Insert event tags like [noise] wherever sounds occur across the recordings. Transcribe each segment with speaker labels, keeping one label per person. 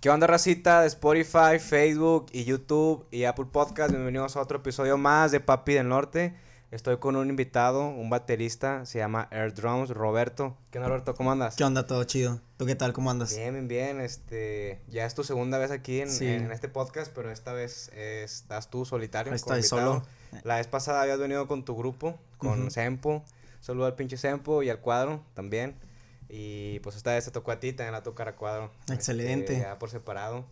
Speaker 1: ¿Qué onda, racita de Spotify, Facebook y YouTube y Apple Podcast? Bienvenidos a otro episodio más de Papi del Norte. Estoy con un invitado, un baterista, se llama Air Drums,
Speaker 2: Roberto. ¿Qué onda, Roberto? ¿Cómo andas? ¿Qué onda? Todo chido. ¿Tú qué tal? ¿Cómo andas? Bien, bien, bien. Este,
Speaker 1: ya es tu segunda vez aquí en, este podcast, pero esta vez estás tú solitario. Estoy solo. La vez pasada habías venido con tu grupo, con Sempo. Saludo al pinche Sempo y al cuadro también. Y pues esta vez se tocó a ti, también la tocará Cuadro. Este, excelente. ya por separado.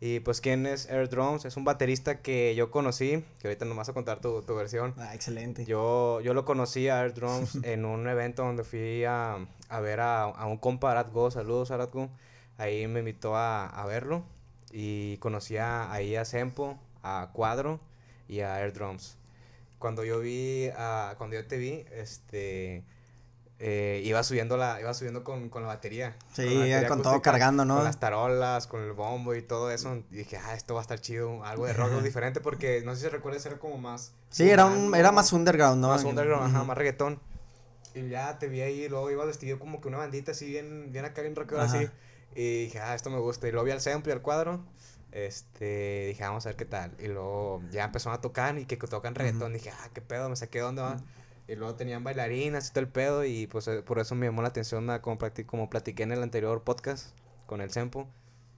Speaker 1: Y pues, ¿quién es Air Drums? Es un baterista que yo conocí, que ahorita nomás vas a contar tu, tu versión. Ah, excelente. Yo, yo lo conocí a Air Drums [laughs] en un evento donde fui a, a ver a, a, un compa, Arad Saludos, Arad Ahí me invitó a, a verlo. Y conocí ahí a Sempo, a Cuadro y a Air Drums. Cuando yo vi, a, cuando yo te vi, este eh, iba subiendo la iba subiendo con, con la batería. Sí, con, todo cargando, ¿no? Con las tarolas, con el bombo y todo eso. Y dije, ah, esto va a estar chido, algo de rock [laughs] diferente porque no sé si recuerda, era como más...
Speaker 2: Sí, era, un, era más underground, ¿no? Más underground, ajá, más
Speaker 1: reggaetón. Y ya te vi ahí, luego iba vestido como que una bandita así, bien, bien acá, bien rockero así. Y dije, ah, esto me gusta. Y luego vi al sample y al cuadro. Este, dije, vamos a ver qué tal. Y luego ya empezaron a tocar y que, tocan reggaetón. Dije, ah, qué pedo, me saqué dónde va. Y luego tenían bailarinas y todo el pedo. Y pues eh, por eso me llamó la atención, como, como platiqué en el anterior podcast con el Sempo.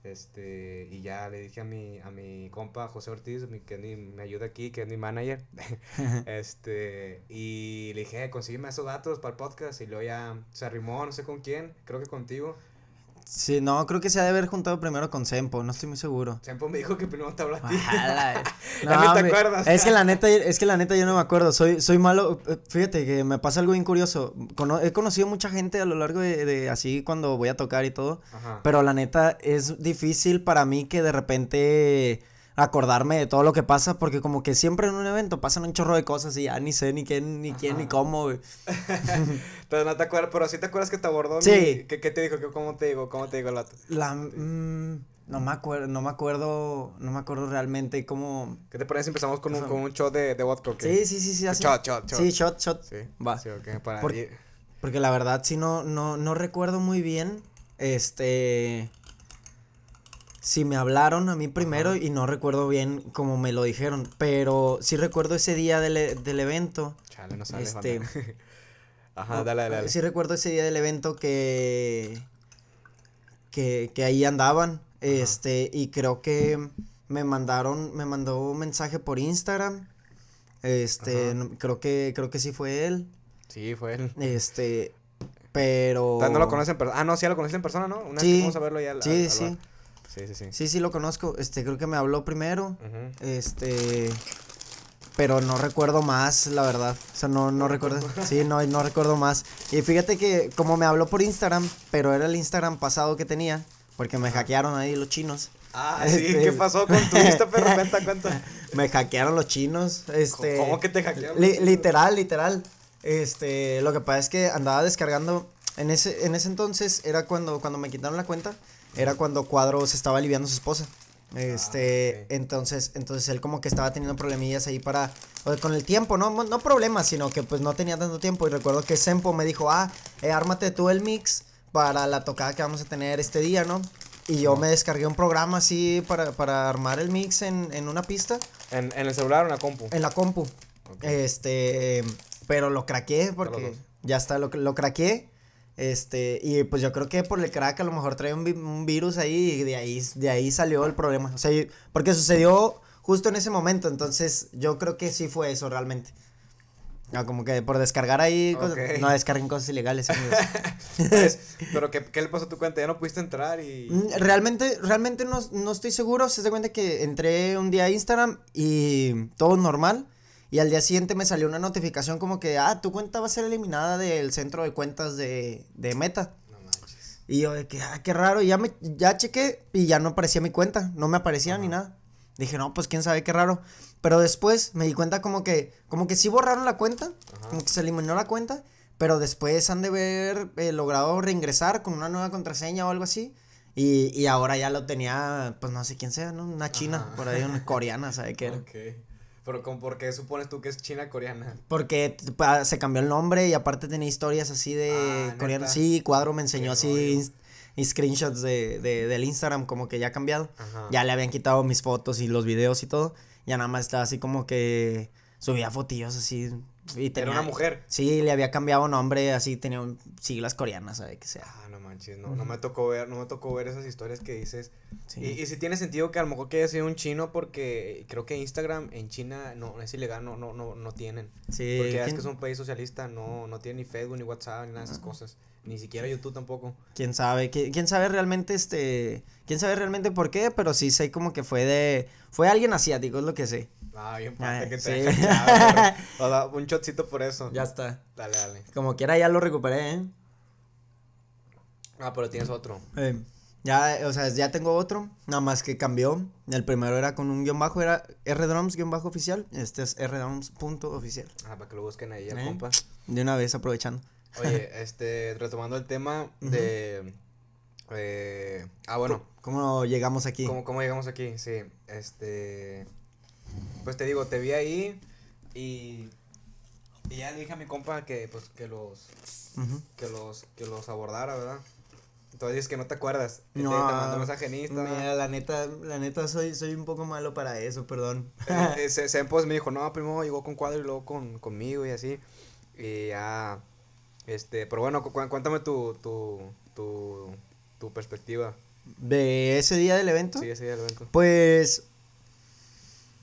Speaker 1: Este, y ya le dije a mi, a mi compa José Ortiz, que me ayuda aquí, que es mi manager.
Speaker 2: [laughs] [laughs]
Speaker 1: este, y le dije, eh, consígueme esos datos para el podcast. Y luego ya se arrimó, no sé con quién, creo que contigo.
Speaker 2: Sí, no, creo que se ha de haber juntado primero con Sempo, no estoy muy seguro. Sempo me
Speaker 1: dijo que primero te habló [laughs] a te acuerdas. Es que la
Speaker 2: neta, es que la neta yo no me acuerdo, soy, soy malo, eh, fíjate que me pasa algo bien curioso, he conocido mucha gente a lo largo de, así cuando voy a tocar y todo, pero la neta es difícil para mí que de repente acordarme de todo lo que pasa, porque como que siempre en un evento pasan un chorro de cosas y ya ni sé ni quién, ni quién, ni cómo, Entonces
Speaker 1: [laughs] no te acuerdas, pero si te acuerdas que te abordó. Sí. ¿qué, te dijo? ¿Cómo te digo? ¿Cómo te digo la...
Speaker 2: la mm, no me acuerdo, no me acuerdo, no me acuerdo realmente cómo... ¿Qué te parece si empezamos con, un, con shot
Speaker 1: de, vodka? Sí, sí, sí, sí. Así. Shot, shot, shot. Sí, shot, shot. Sí, va.
Speaker 2: porque la verdad si no, no, no recuerdo muy bien, este... Sí, me hablaron a mí primero y no recuerdo bien cómo me lo dijeron, pero sí recuerdo ese día del, e-, evento. Chale, no sabes, este,
Speaker 1: [laughs]
Speaker 2: Ajá, dale, dale, Sí recuerdo ese día del evento que que, ahí andaban, este, y creo que me mandaron, me mandó un mensaje por Instagram, este, creo que, creo que sí fue él. Sí, fue él. Este, pero... No lo conocen, persona. Ah, no, sí lo conocen en persona, ¿no? sí, verlo ya. sí, sí. Sí, sí, sí. Sí, sí, lo conozco. Este, creo que me habló primero. Este. Pero no recuerdo más, la verdad. O sea, no, no recuerdo. Sí, no, no recuerdo más. Y fíjate que como me habló por Instagram, pero era el Instagram pasado que tenía, porque me hackearon ahí los chinos. Ah, [laughs] sí, ¿qué este, pasó con tu lista [laughs] cuánto? Me hackearon los chinos, este... ¿Cómo que te hackearon? literal, literal. Este, lo que pasa es que andaba descargando, en ese, en ese entonces era cuando, cuando me quitaron la cuenta, era cuando Cuadro se estaba aliviando su esposa. Este, ah, entonces, entonces él como que estaba teniendo problemillas ahí para, con el tiempo, no, no problemas, sino que pues no tenía tanto tiempo. Y recuerdo que Sempo me dijo, ah, eh, ármate tú el mix para la tocada que vamos a tener este día, ¿no? Y yo me descargué un programa así para, para armar el mix en, en una pista. ¿En, el celular o en la compu? En la compu. Este, pero lo craqué porque ya está, lo, lo craqueé este, y pues yo creo que por el crack a lo mejor trae un, virus ahí y de ahí, de ahí salió el problema. O sea, porque sucedió justo en ese momento, entonces yo creo que sí fue eso realmente. No, ah, como que por descargar ahí. no descarguen cosas ilegales, [laughs] pues,
Speaker 1: Pero ¿qué, ¿qué, le pasó a tu cuenta? Ya no pudiste entrar y. Mm,
Speaker 2: realmente, realmente no, no estoy seguro. Se da cuenta que entré un día a Instagram y todo normal. Y al día siguiente me salió una notificación como que, ah, tu cuenta va a ser eliminada del centro de cuentas de, de Meta. Y yo de que, ah, qué raro. Y ya, me, ya chequé y ya no aparecía mi cuenta. No me aparecía ni nada. Dije, no, pues quién sabe qué raro. Pero después me di cuenta como que, como que sí borraron la cuenta. Como que se eliminó la cuenta. Pero después han de haber eh, logrado reingresar con una nueva contraseña o algo así. Y, y, ahora ya lo tenía, pues no sé quién sea, Una china, por ahí, una [laughs] coreana, ¿sabe qué era?
Speaker 1: Pero con, ¿por qué supones tú que es china coreana?
Speaker 2: Porque se cambió el nombre y aparte tenía historias así de ah, coreano. Sí, Cuadro me enseñó así y screenshots del Instagram como que ya ha cambiado. Ya le habían quitado mis fotos y los videos y todo. Ya nada más estaba así como que subía fotillos así era una mujer. Sí, le había cambiado nombre, así tenía siglas coreanas, sabe que sea. Ah, no
Speaker 1: manches, no, no me tocó ver, no me tocó ver esas historias que dices. Sí. Y, si tiene sentido que a lo mejor que haya sido un chino porque creo que Instagram en China no es ilegal, no no no no tienen. Sí. Porque es que es un país socialista, no no tiene ni Facebook ni WhatsApp ni nada de esas cosas, ni siquiera YouTube tampoco.
Speaker 2: Quién sabe, quién sabe realmente este, quién sabe realmente por qué, pero sí sé como que fue de fue alguien asiático, es lo que sé. Ah, bien parte que te sí. [laughs]
Speaker 1: un shotcito por eso. Ya está. Dale, dale.
Speaker 2: Como quiera ya lo recuperé, ¿eh?
Speaker 1: Ah, pero tienes otro.
Speaker 2: Eh, ya, o sea, ya tengo otro, nada más que cambió. El primero era con un guión bajo, era rdroms guión bajo oficial. Este es rdrums.oficial.
Speaker 1: punto Ah, para que lo busquen ahí, ya, ¿Eh?
Speaker 2: De una vez, aprovechando. Oye,
Speaker 1: [laughs] este, retomando el tema de... Eh, ah, bueno.
Speaker 2: ¿Cómo llegamos aquí? ¿Cómo
Speaker 1: llegamos aquí? Sí, este pues te digo, te vi ahí y, y ya le dije a mi compa que, pues, que los, que los, que los abordara, ¿verdad? Entonces es que no te acuerdas. no. Te, mandó mensaje en Mira, la neta, la neta soy, soy un poco malo para eso, perdón. Se, se, pues, me dijo, no, primero llegó con cuadro y luego con, conmigo y así. Y ya, este, pero bueno, cuéntame tu, tu, tu, tu perspectiva.
Speaker 2: ¿De ese día del evento? Sí, ese día del evento. Pues,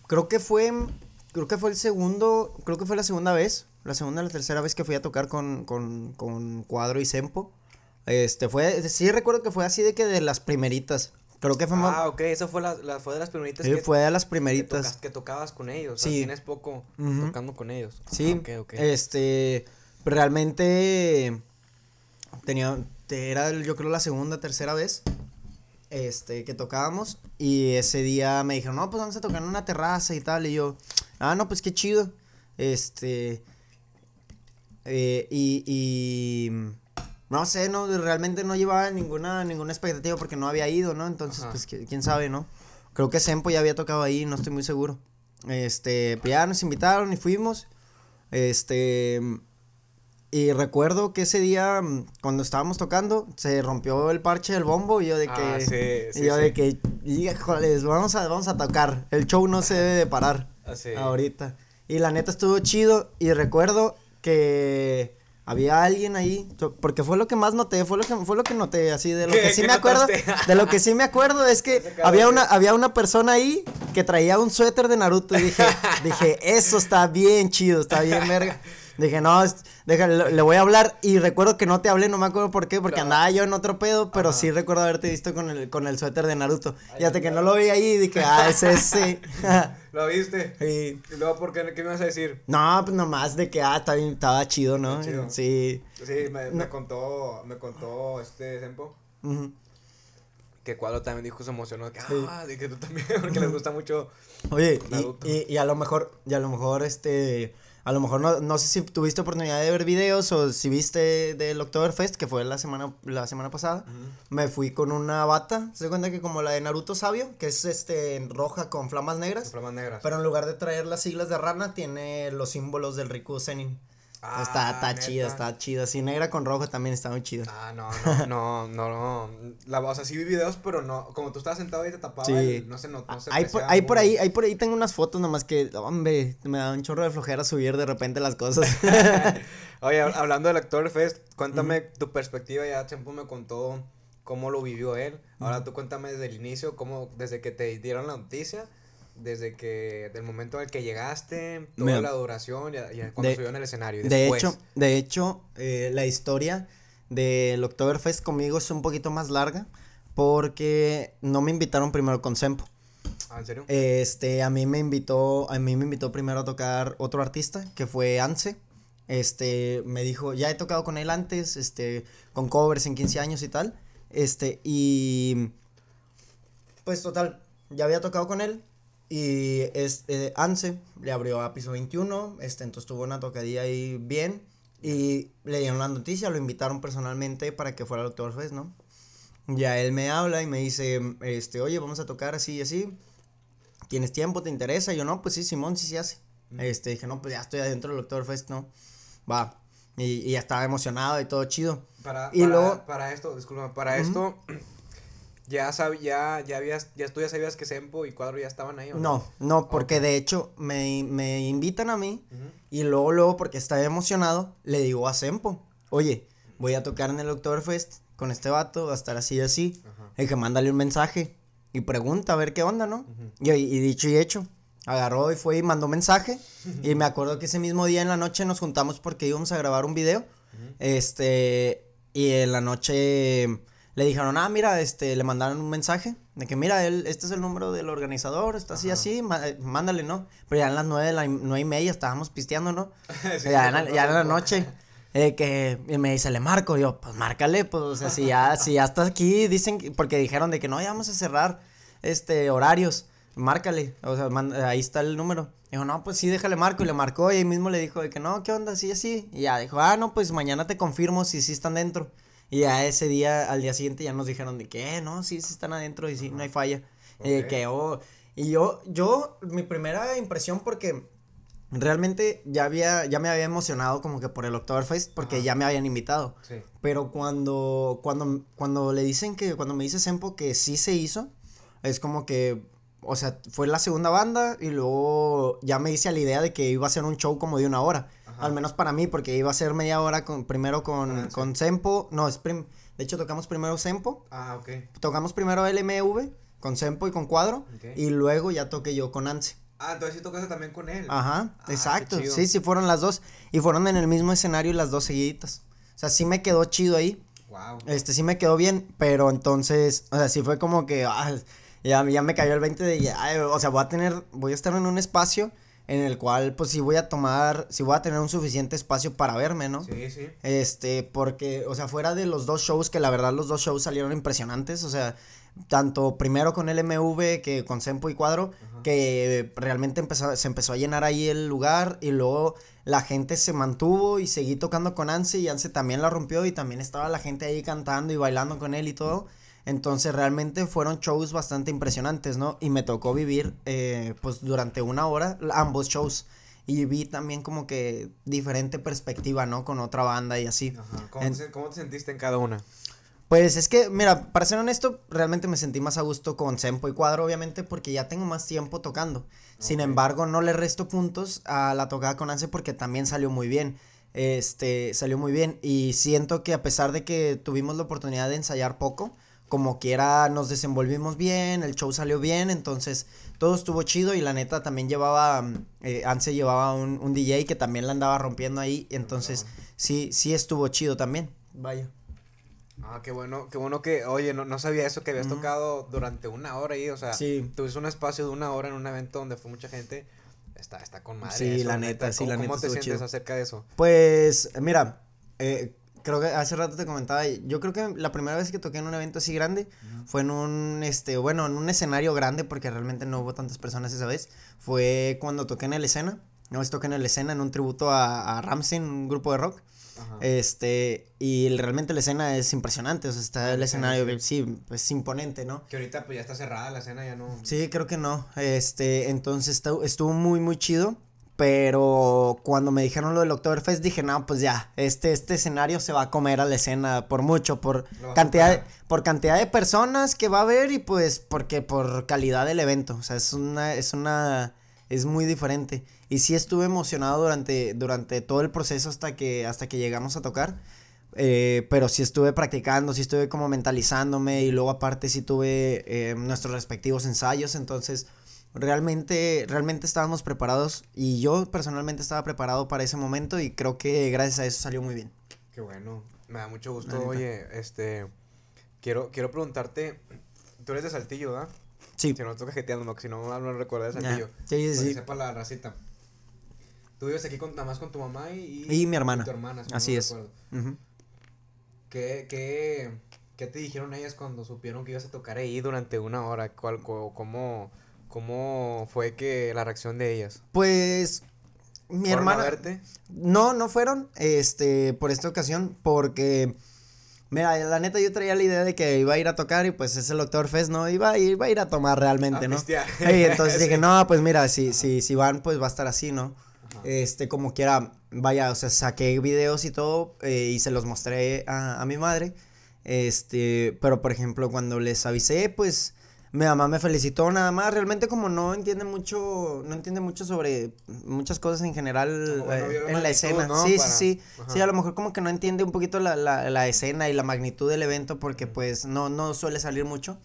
Speaker 2: Creo que fue. Creo que fue el segundo. Creo que fue la segunda vez. La segunda la tercera vez que fui a tocar con, con, con Cuadro y Sempo. Este fue. Sí recuerdo que fue así de que de las primeritas. Creo que fue Ah,
Speaker 1: ok, eso fue, fue de las primeritas. fue de las primeritas. Que, tocabas con ellos. Sí. tienes poco tocando
Speaker 2: con ellos. Sí. Ah, okay, Este. Realmente. Tenía. Era, yo creo, la segunda, tercera vez este, que tocábamos y ese día me dijeron, no, pues vamos a tocar en una terraza y tal, y yo, ah, no, pues qué chido, este, eh, y, y, no sé, no, realmente no llevaba ninguna, ninguna expectativa porque no había ido, ¿no? Entonces, pues, quién sabe, ¿no? Creo que Sempo ya había tocado ahí, no estoy muy seguro, este, pues, ya nos invitaron y fuimos, este... Y recuerdo que ese día, mm, cuando estábamos tocando, se rompió el parche del bombo y yo de ah, que. y yo de que, vamos a, vamos a tocar. El show no se debe de parar.
Speaker 3: Ah, ahorita.
Speaker 2: Y la neta estuvo chido. Y recuerdo que había alguien ahí. Porque fue lo que más noté, fue lo que, fue lo que noté, así, de lo que sí me acuerdo. De lo que sí me acuerdo es que [laughs] había una, había una persona ahí que traía un suéter de Naruto. Y dije, [laughs] dije, eso está bien chido, está bien verga. [laughs] Dije, no, déjale, le voy a hablar. Y recuerdo que no te hablé, no me acuerdo por qué, porque andaba yo en otro pedo, pero sí recuerdo haberte visto con el, con el suéter de Naruto. y hasta que no lo vi ahí, dije, ah, ese sí. [laughs]
Speaker 1: ¿Lo viste? Sí. ¿Y luego por qué, qué me vas a decir?
Speaker 2: No, pues nomás de que, ah, estaba, estaba chido, ¿no? Sí.
Speaker 1: Sí, me, contó, me contó este Zempo. Uh Que Cuadro también dijo, se emocionó, que, ah, dije, que tú también, [laughs] porque les gusta mucho
Speaker 2: Oye, Naruto. Y, y, y a lo mejor, y a lo mejor, este a lo mejor no, no sé si tuviste oportunidad de ver videos o si viste del Oktoberfest, que fue la semana, la semana pasada. Me fui con una bata, se cuenta que como la de Naruto Sabio, que es este roja con flamas negras. flamas negras. Pero en lugar de traer las siglas de rana, tiene los símbolos del Riku Zenin está, está ah, está chido, así negra con rojo también está muy chido. Ah, no, no, no, no, no. La, o sea, sí vi videos, pero no, como tú estabas sentado
Speaker 1: y te tapaba, no se notó. No hay por, ahí,
Speaker 2: por ahí tengo unas fotos nomás que, hombre, me da un chorro de flojera subir de repente las cosas. [laughs] Oye, hablando del actor Fest, cuéntame
Speaker 1: tu perspectiva, ya tiempo me contó cómo lo vivió él. Ahora tú cuéntame desde el inicio, cómo, desde que te dieron la noticia desde que del momento el que llegaste, toda la duración y, cuando subió en el escenario. de hecho,
Speaker 2: de hecho, eh, la historia del Oktoberfest conmigo es un poquito más larga porque no me invitaron primero con Sempo. ¿Ah, ¿en serio? Este, a mí me invitó, a mí me invitó primero a tocar otro artista que fue Anse. Este, me dijo, ya he tocado con él antes, este, con covers en 15 años y tal. Este, y pues total, ya había tocado con él y este, Anse le abrió a piso 21, este, entonces tuvo una tocadilla ahí bien. Y le dieron la noticia, lo invitaron personalmente para que fuera el doctor Fest ¿no? Ya él me habla y me dice, este, oye, vamos a tocar así y así. ¿Tienes tiempo? ¿Te interesa? yo, no, pues sí, Simón, sí se sí hace. Este, dije, no, pues ya estoy adentro del doctor Fest ¿no? Va. Y, ya estaba emocionado y todo chido.
Speaker 1: Para, y para, luego... para esto, disculpa, para esto ya, ya, habías, ya tú ya sabías que Sempo y Cuadro ya estaban ahí, no? No,
Speaker 2: no, porque de hecho me, invitan a mí y luego, luego, porque estaba emocionado, le digo a Sempo, oye, voy a tocar en el Oktoberfest con este vato, va a estar así y así, que mándale un mensaje y pregunta a ver qué onda, ¿no? y, y, dicho y hecho, agarró y fue y mandó mensaje [laughs] y me acuerdo que ese mismo día en la noche nos juntamos porque íbamos a grabar un video, este, y en la noche le dijeron, ah, mira, este, le mandaron un mensaje de que, mira, él, este es el número del organizador, está así, así, eh, mándale, ¿no? Pero ya en las nueve, la, nueve y media estábamos pisteando, ¿no?
Speaker 3: [laughs] ya, era
Speaker 2: la, noche. Eh, que me dice, le marco, yo, pues márcale, pues, o sea, si ya, [laughs] si ya estás aquí, dicen, porque dijeron de que no, ya vamos a cerrar, este, horarios, márcale, o sea, ahí está el número. Dijo, no, pues sí, déjale marco, y le marcó, y ahí mismo le dijo de que no, ¿qué onda? Sí, así, y ya dijo, ah, no, pues mañana te confirmo si sí están dentro. Y a ese día, al día siguiente ya nos dijeron de que, eh, no, sí, están adentro y sí, no hay falla. Y eh, que, oh, y yo, yo, mi primera impresión porque realmente ya había, ya me había emocionado como que por el Oktoberfest porque ya me habían invitado. Pero cuando, cuando, cuando le dicen que, cuando me dice Sempo que sí se hizo, es como que, o sea, fue la segunda banda y luego ya me hice la idea de que iba a ser un show como de una hora al menos para mí, porque iba a ser media hora con, primero con, ah, con Sempo, no, es de hecho tocamos primero Sempo, ah, ok. tocamos primero LMV con Sempo y con Cuadro, y luego ya toqué yo con Anse.
Speaker 1: Ah, entonces sí tocaste también con él.
Speaker 2: Ajá, ah, exacto, sí, sí, fueron las dos, y fueron en el mismo escenario las dos seguiditas, o sea, sí me quedó chido ahí. Wow. Este sí me quedó bien, pero entonces, o sea, sí fue como que, ah, ya, ya me cayó el 20 de, ya, o sea, voy a tener, voy a estar en un espacio en el cual pues si voy a tomar, si voy a tener un suficiente espacio para verme, ¿no? Sí, sí. Este, porque, o sea, fuera de los dos shows, que la verdad los dos shows salieron impresionantes, o sea, tanto primero con el LMV que con Sempo y Cuadro, que realmente empezó, se empezó a llenar ahí el lugar y luego la gente se mantuvo y seguí tocando con Anse y Anse también la rompió y también estaba la gente ahí cantando y bailando con él y todo. Entonces realmente fueron shows bastante impresionantes, ¿no? Y me tocó vivir eh, pues durante una hora ambos shows. Y vi también como que diferente perspectiva, ¿no? Con otra banda y así. ¿Cómo, te, sentiste en cada una? Pues es que, mira, para ser honesto, realmente me sentí más a gusto con Sempo y Cuadro, obviamente, porque ya tengo más tiempo tocando. Sin embargo, no le resto puntos a la tocada con Anse porque también salió muy bien. Este, salió muy bien. Y siento que a pesar de que tuvimos la oportunidad de ensayar poco, como quiera nos desenvolvimos bien, el show salió bien, entonces todo estuvo chido y la neta también llevaba, eh, Anse llevaba un, un, DJ que también la andaba rompiendo ahí, entonces sí, sí estuvo chido también, vaya.
Speaker 1: Ah, qué bueno, qué bueno que, oye, no, no sabía eso, que habías tocado durante una hora ahí, o sea, sí. tuviste un espacio de una hora en un evento donde fue mucha gente, está, está con madre. Sí, la neta, sí, la neta. ¿Cómo te sientes acerca de eso?
Speaker 2: Pues, mira, eh, creo que hace rato te comentaba, yo creo que la primera vez que toqué en un evento así grande fue en un, este, bueno, en un escenario grande porque realmente no hubo tantas personas esa vez, fue cuando toqué en el escena, no es toqué en el escena en un tributo a, Ramsey, un grupo de rock. Este, y realmente la escena es impresionante, o sea, está el escenario, sí, pues, imponente, ¿no?
Speaker 1: Que ahorita pues ya está cerrada la escena, ya
Speaker 2: no. Sí, creo que no. Este, entonces estuvo muy, muy chido. Pero cuando me dijeron lo del Oktoberfest dije, no, pues ya, este, este escenario se va a comer a la escena por mucho, por cantidad, de, por cantidad de personas que va a haber y pues porque por calidad del evento. O sea, es una, es una, es muy diferente. Y sí estuve emocionado durante, durante todo el proceso hasta que, hasta que llegamos a tocar. Eh, pero sí estuve practicando, sí estuve como mentalizándome y luego aparte sí tuve eh, nuestros respectivos ensayos, entonces realmente, realmente estábamos preparados y yo personalmente estaba preparado para ese momento y creo que gracias a eso salió muy bien.
Speaker 1: Qué bueno, me da mucho gusto. Oye, este, quiero, quiero preguntarte, tú eres de Saltillo, ¿verdad? Sí. Si no estoy cajeteando, no, si no, no recuerdo de Saltillo. sí, sí, la racita. Tú vives aquí con, nada más con tu mamá y... Y, mi hermana. tu hermana, Así es. qué, ¿Qué te dijeron ellas cuando supieron que ibas a tocar ahí durante una hora? ¿Cuál, cómo, ¿Cómo fue que la reacción de ellas?
Speaker 2: Pues mi hermana. verte? No, no fueron, este, por esta ocasión, porque. Mira, la neta yo traía la idea de que iba a ir a tocar y pues es el Fes ¿no? Iba, iba a ir a tomar realmente, ah, ¿no? [laughs] Y entonces [laughs] dije, no, pues mira, si, si, si van, pues va a estar así, ¿no? Este, como quiera, vaya, o sea, saqué videos y todo eh, y se los mostré a, a mi madre. Este, pero por ejemplo, cuando les avisé, pues mi mamá me felicitó nada más. Realmente como no entiende mucho, no entiende mucho sobre muchas cosas en general ah, eh, en la escena. Sí, sí, sí, sí. a lo mejor como que no entiende un poquito la, la, escena y la magnitud del evento porque pues no, no suele salir mucho.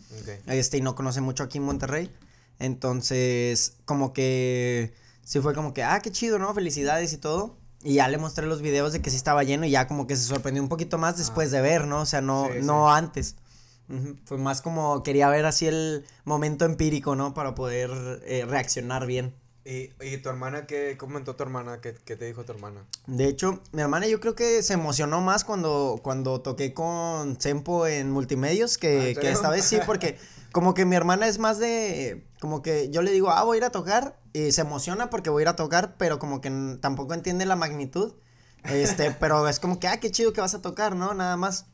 Speaker 2: Este, y no conoce mucho aquí en Monterrey. Entonces, como que sí fue como que, ah, qué chido, ¿no? Felicidades y todo. Y ya le mostré los videos de que sí estaba lleno y ya como que se sorprendió un poquito más después ah. de ver, ¿no? O sea, no, no antes. Fue pues más como quería ver así el momento empírico, ¿no? Para poder eh, reaccionar bien.
Speaker 1: ¿Y, ¿Y, tu hermana qué comentó tu hermana? ¿Qué, ¿Qué, te dijo tu hermana?
Speaker 2: De hecho, mi hermana yo creo que se emocionó más cuando, cuando toqué con Tempo en multimedios que, ah, que esta vez sí, porque [laughs] como que mi hermana es más de, como que yo le digo, ah, voy a ir a tocar, y se emociona porque voy a ir a tocar, pero como que tampoco entiende la magnitud. Este, pero es como que, ah, qué chido que vas a tocar, ¿no? Nada más.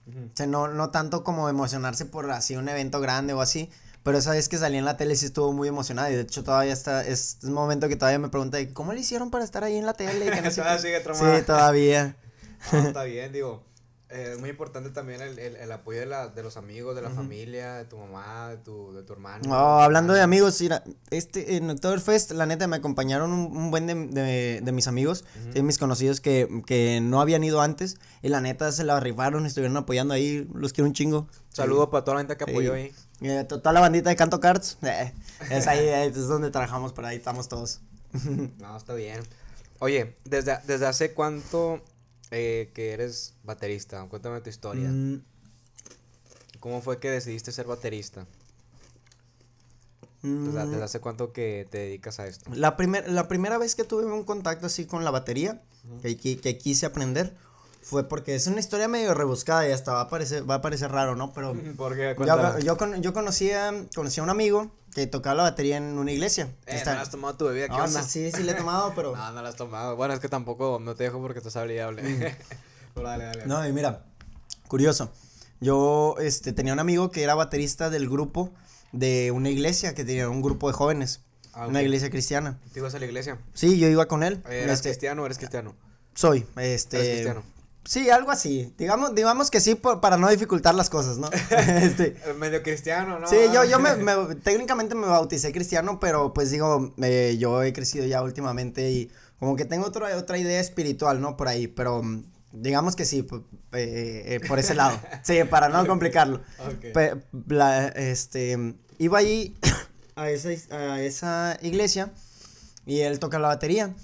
Speaker 2: no, no tanto como emocionarse por así un evento grande o así. Pero esa vez que salí en la tele sí estuvo muy emocionado y de hecho todavía está, es, un momento que todavía me pregunta, ¿cómo le hicieron para estar ahí en la tele? [laughs] Sí, todavía. está
Speaker 1: bien, digo, es eh, muy importante también el, el, el apoyo de, la, de, los amigos, de la familia, de tu mamá, de tu, de tu hermano. No, hablando de amigos,
Speaker 2: mira, este, en Oktoberfest, la neta, me acompañaron un, buen de, de, de, mis amigos, de mis conocidos que, que, no habían ido antes, y la neta se la arribaron, estuvieron apoyando ahí, los quiero un chingo. Saludo para toda la gente que apoyó ahí. Eh, toda la bandita de Canto Cards, [laughs] eh, es ahí, es donde trabajamos, por ahí estamos todos. [laughs] no,
Speaker 1: está bien. Oye, ¿desde, desde hace cuánto eh, que eres baterista. Cuéntame tu historia. Mm. ¿Cómo fue que decidiste ser baterista?
Speaker 2: ¿Desde, mm. hace
Speaker 1: cuánto que te dedicas a esto?
Speaker 2: La, primer, la primera vez que tuve un contacto así con la batería, que, que, quise aprender, fue porque es una historia medio rebuscada y hasta va a parecer, va a parecer raro, ¿no? Pero [laughs] Yo, yo, conocía, conocía a un amigo que tocaba la batería en una iglesia. Eh, no has tomado tu bebida, Sí, sí la he tomado,
Speaker 1: [laughs] pero... no, no la has tomado. Bueno, es que tampoco no te dejo porque estás sabría mm. [laughs] pero dale, dale.
Speaker 2: No, y mira, curioso. Yo, este, tenía un amigo que era baterista del grupo de una iglesia, que tenía un grupo de jóvenes. Ah, una iglesia cristiana. ¿Te ibas a la iglesia? Sí, yo iba con él. Eh, ¿Eres este,
Speaker 1: cristiano o eres cristiano?
Speaker 2: Soy, este... ¿Eres cristiano? Sí, algo así. Digamos, digamos que sí para no dificultar las cosas, ¿no? [laughs] [laughs]
Speaker 1: Este, Medio cristiano, ¿no? Sí, yo, yo [laughs] me,
Speaker 2: técnicamente me bauticé cristiano, pero pues digo, eh, yo he crecido ya últimamente y como que tengo otra, otra idea espiritual, ¿no? Por ahí, pero mm, digamos que sí, eh, eh, por ese lado. sí, para no complicarlo. este, iba allí [coughs] a a esa iglesia y él toca la batería.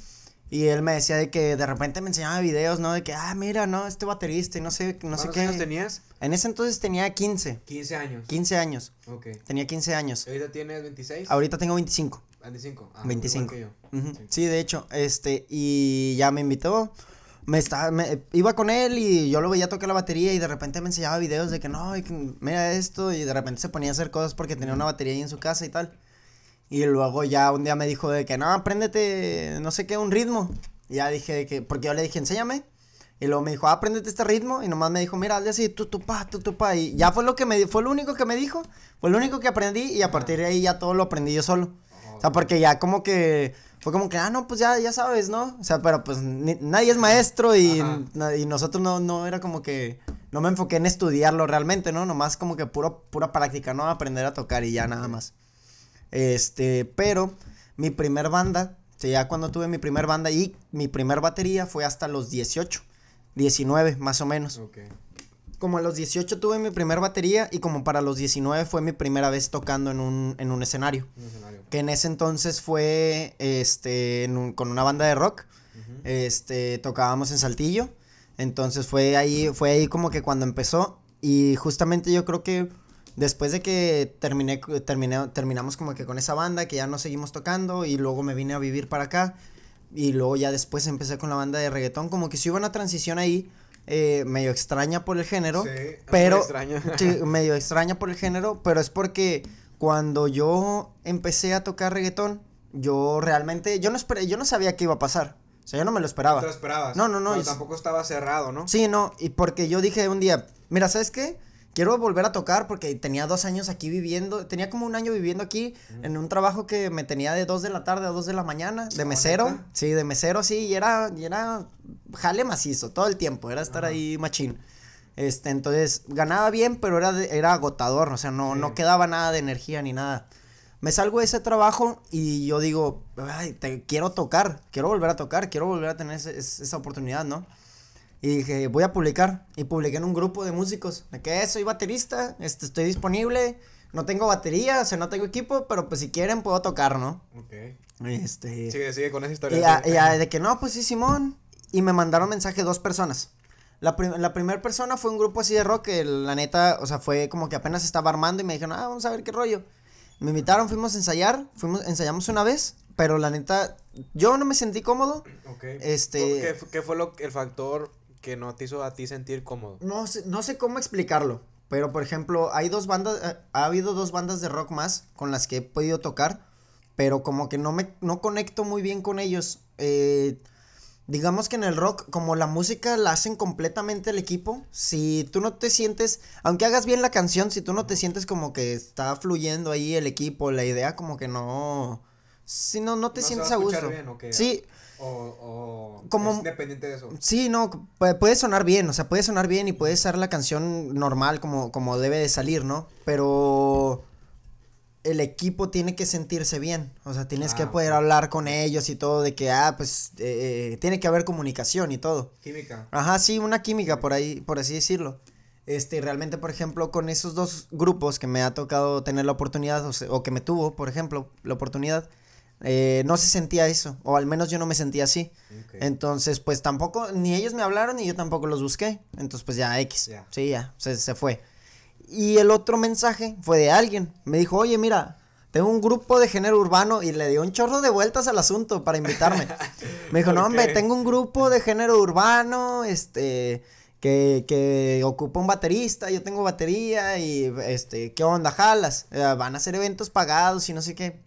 Speaker 2: Y él me decía de que de repente me enseñaba videos, ¿no? De que, ah, mira, no, este baterista y no sé, no sé qué. ¿Cuántos años tenías? En ese entonces tenía 15. 15 años. 15 años. Ok. Tenía 15 años. ¿Ahorita tienes 26? Ahorita tengo 25. 25. Ah, 25. sí. de hecho, este, y ya me invitó me estaba, me, iba con él y yo lo veía tocar la batería y de repente me enseñaba videos de que no, mira esto y de repente se ponía a hacer cosas porque tenía una batería ahí en su casa y tal. Y luego ya un día me dijo de que no, apréndete, no sé qué, un ritmo. Y ya dije que, porque yo le dije, enséñame. Y luego me dijo, ah, apréndete este ritmo. Y nomás me dijo, mira, hazle así, tu, tu, pa, tu, tu, pa. Y ya fue lo que me, fue lo único que me dijo. Fue lo único que aprendí. Y a partir de ahí ya todo lo aprendí yo solo. O sea, porque ya como que, fue como que, ah, no, pues ya, ya sabes, ¿no? O sea, pero pues nadie es maestro y, y nosotros no, no era como que, no me enfoqué en estudiarlo realmente, ¿no? Nomás como que puro, pura práctica, ¿no? Aprender a tocar y ya nada más. Este, pero mi primer banda, ya cuando tuve mi primer banda y mi primer batería fue hasta los 18, 19 más o menos. Como a los 18 tuve mi primer batería y como para los 19 fue mi primera vez tocando en un, escenario. Que en ese entonces fue este, con una banda de rock. Este, tocábamos en Saltillo. Entonces fue ahí, fue ahí como que cuando empezó. Y justamente yo creo que después de que terminé, terminé, terminamos como que con esa banda, que ya no seguimos tocando y luego me vine a vivir para acá y luego ya después empecé con la banda de reggaetón, como que si hubo una transición ahí. Eh, medio extraña por el género, sí, pero [laughs] Sí, [laughs] medio extraña por el género, pero es porque cuando yo empecé a tocar reggaetón, yo realmente, yo no esperé, yo no sabía qué iba a pasar, o sea, yo no me lo esperaba. No No, no, no. tampoco
Speaker 1: estaba cerrado, ¿no?
Speaker 2: Sí, no, y porque yo dije un día, mira, ¿sabes qué? quiero volver a tocar porque tenía dos años aquí viviendo, tenía como un año viviendo aquí en un trabajo que me tenía de dos de la tarde a dos de la mañana, de mesero, sí, de mesero, sí, y era, y era jale macizo todo el tiempo, era estar ahí machín. Este, entonces ganaba bien, pero era, era agotador, o sea, no, no quedaba nada de energía ni nada. Me salgo de ese trabajo y yo digo, Ay, te quiero tocar, quiero volver a tocar, quiero volver a tener esa oportunidad, ¿no? Y dije, voy a publicar. Y publiqué en un grupo de músicos. De que soy baterista, este, estoy disponible. No tengo batería, o sea, no tengo equipo, pero pues si quieren puedo tocar, ¿no?
Speaker 1: Ok. Este, sigue, sigue con esa historia.
Speaker 2: Y, de que no, pues sí, Simón. Y me mandaron mensaje dos personas. La, la primera persona fue un grupo así de rock la neta, o sea, fue como que apenas estaba armando y me dijeron, ah, vamos a ver qué rollo. Me invitaron, fuimos a ensayar, fuimos, ensayamos una vez, pero la neta, yo no me sentí cómodo.
Speaker 1: Ok. Este. ¿Qué, fue lo, el factor que no te hizo a ti sentir cómodo.
Speaker 2: No sé, no sé cómo explicarlo, pero por ejemplo, hay dos bandas, eh, ha habido dos bandas de rock más con las que he podido tocar, pero como que no me, no conecto muy bien con ellos. Eh, digamos que en el rock, como la música la hacen completamente el equipo, si tú no te sientes, aunque hagas bien la canción, si tú no te sientes como que está fluyendo ahí el equipo, la idea como que no... Si no, no te sientes a, gusto. Sí, o, o como, es de eso. Sí, no, puede sonar bien, o sea, puede sonar bien y puede ser la canción normal como, como debe de salir, ¿no? Pero el equipo tiene que sentirse bien, o sea, tienes que ah, poder hablar con ellos y todo, de que, ah, pues, eh, eh, tiene que haber comunicación y todo. Química. Ajá, sí, una química, por ahí, por así decirlo. Este, realmente, por ejemplo, con esos dos grupos que me ha tocado tener la oportunidad, o que me tuvo, por ejemplo, la oportunidad, eh, no se sentía eso, o al menos yo no me sentía así. Entonces, pues tampoco, ni ellos me hablaron ni yo tampoco los busqué. Entonces, pues ya, X. Sí, ya, se, fue. Y el otro mensaje fue de alguien. Me dijo, oye, mira, tengo un grupo de género urbano y le dio un chorro de vueltas al asunto para invitarme. [laughs] Me dijo, no, hombre, tengo un grupo de género urbano, este, que, ocupa un baterista, yo tengo batería y, este, ¿qué onda, jalas? Eh, van a hacer eventos pagados y no sé qué.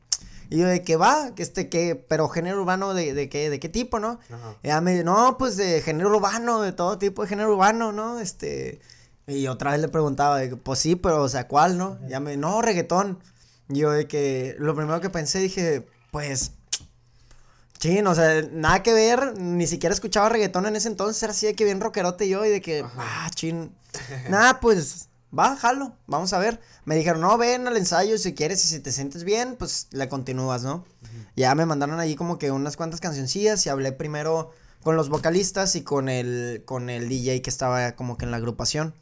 Speaker 2: Y yo de que va, que este, que, pero género urbano de, de, qué, de qué tipo, ¿no? ya ella me no, pues de eh, género urbano, de todo tipo de género urbano, ¿no? Este, y otra vez le preguntaba, pues sí, pero, o sea, ¿cuál, no? ya ella me no, reggaetón. Y yo de que, lo primero que pensé, dije, pues, chin, o sea, nada que ver, ni siquiera escuchaba reggaetón en ese entonces, era así de que bien rockerote yo y de que, ah, chin. [laughs] nada, pues, va, jalo, vamos a ver. Me dijeron, no, ven al ensayo si quieres y si te sientes bien, pues la continúas, ¿no? Ya me mandaron allí como que unas cuantas cancioncillas y hablé primero con los vocalistas y con el, con el DJ que estaba como que en la agrupación.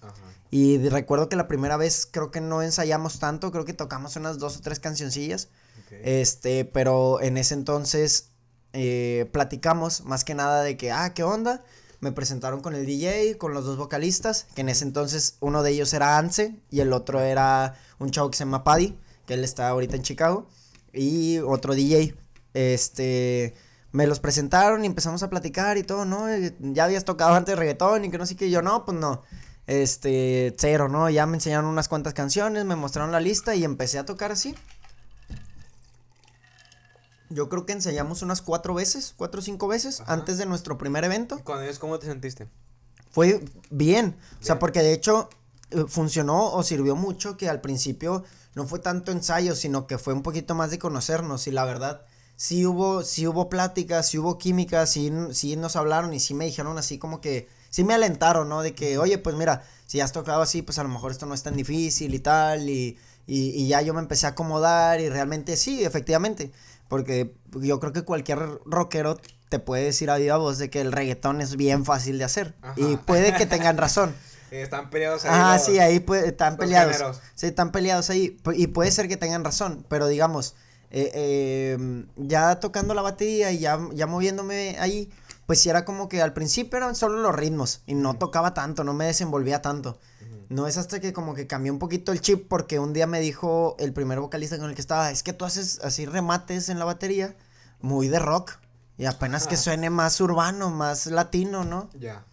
Speaker 2: Y recuerdo que la primera vez creo que no ensayamos tanto, creo que tocamos unas dos o tres cancioncillas. Este, pero en ese entonces eh, platicamos más que nada de que, ah, ¿qué onda? me presentaron con el DJ, con los dos vocalistas, que en ese entonces uno de ellos era Anse y el otro era un chavo que se llama Paddy, que él está ahorita en Chicago, y otro DJ. Este, me los presentaron y empezamos a platicar y todo, ¿no? Eh, ya habías tocado antes reggaetón y que no sé qué, yo no, pues no. Este, cero, ¿no? Ya me enseñaron unas cuantas canciones, me mostraron la lista y empecé a tocar así. Yo creo que ensayamos unas cuatro veces, cuatro o cinco veces antes de nuestro primer evento.
Speaker 1: Cuando es? ¿cómo te sentiste?
Speaker 2: Fue bien. O sea, porque de hecho eh, funcionó o sirvió mucho que al principio no fue tanto ensayo, sino que fue un poquito más de conocernos y la verdad sí hubo sí hubo pláticas, sí hubo química, sí, nos hablaron y sí me dijeron así como que sí me alentaron, ¿no? De que, "Oye, pues mira, si has tocado así, pues a lo mejor esto no es tan difícil y tal" y, y ya yo me empecé a acomodar y realmente sí, efectivamente porque yo creo que cualquier rockero te puede decir a viva voz de que el reggaetón es bien fácil de hacer. Y puede que [laughs] tengan razón.
Speaker 1: están peleados ahí. Ah, sí, ahí
Speaker 2: están peleados. Sí, están peleados ahí. Y puede ser que tengan razón, pero digamos, eh, eh, ya tocando la batería y ya, ya moviéndome ahí, pues sí era como que al principio eran solo los ritmos y no tocaba tanto, no me desenvolvía tanto. No es hasta que como que cambié un poquito el chip porque un día me dijo el primer vocalista con el que estaba, es que tú haces así remates en la batería, muy de rock, y apenas que suene más urbano, más latino, ¿no? Ya.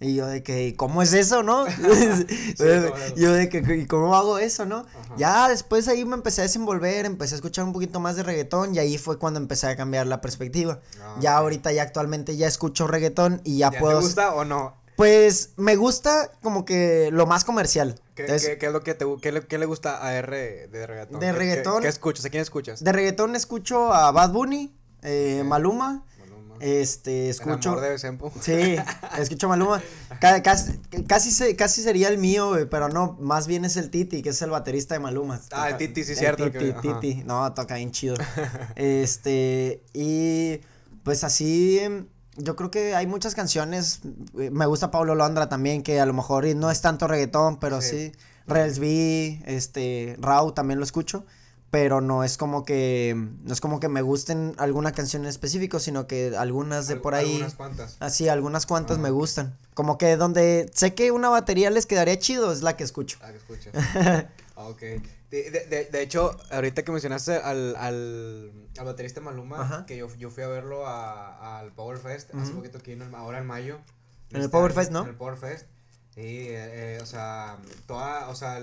Speaker 2: Y yo de que, ¿cómo es eso, no? [laughs] [laughs] yo de que, ¿y cómo hago eso, no? Ya después ahí me empecé a desenvolver, empecé a escuchar un poquito más de reggaetón y ahí fue cuando empecé a cambiar la perspectiva. Ah, ya ahorita, ya actualmente ya escucho reggaetón y ya, ¿Ya puedo. ¿Te gusta o no? Pues me gusta como que lo más comercial. ¿Qué, qué,
Speaker 1: es lo que te qué le, qué le, gusta a R de reggaetón? De reggaetón. ¿Qué, escuchas? ¿A quién escuchas? De
Speaker 2: reggaetón escucho a Bad Bunny, eh, Maluma. Maluma. Este, escucho. El amor de Sempo. Sí, escucho a Maluma. casi, casi, sería el mío, pero no, más bien es el Titi, que es el baterista de Maluma. Ah, el Titi, sí, cierto. Titi, Titi. No, toca bien chido. [laughs] Este, y pues así em, yo creo que hay muchas canciones. Eh, me gusta Pablo Londra también, que a lo mejor no es tanto reggaetón, pero sí. sí. este, Rau también lo escucho. Pero no es como que. No es como que me gusten alguna canción en específico, sino que algunas de por ahí. Algunas cuantas. Así, algunas cuantas me gustan. Como que donde sé que una batería les quedaría chido es la que escucho. La que escucho. [laughs]
Speaker 1: ok. De, de, de, hecho, ahorita que mencionaste al, al, al baterista Maluma, que yo, yo, fui a verlo al Power Fest hace poquito que ahora en mayo. En el este, Power Fest, ¿no? En el Power Fest. y eh, eh, o sea, toda, o sea,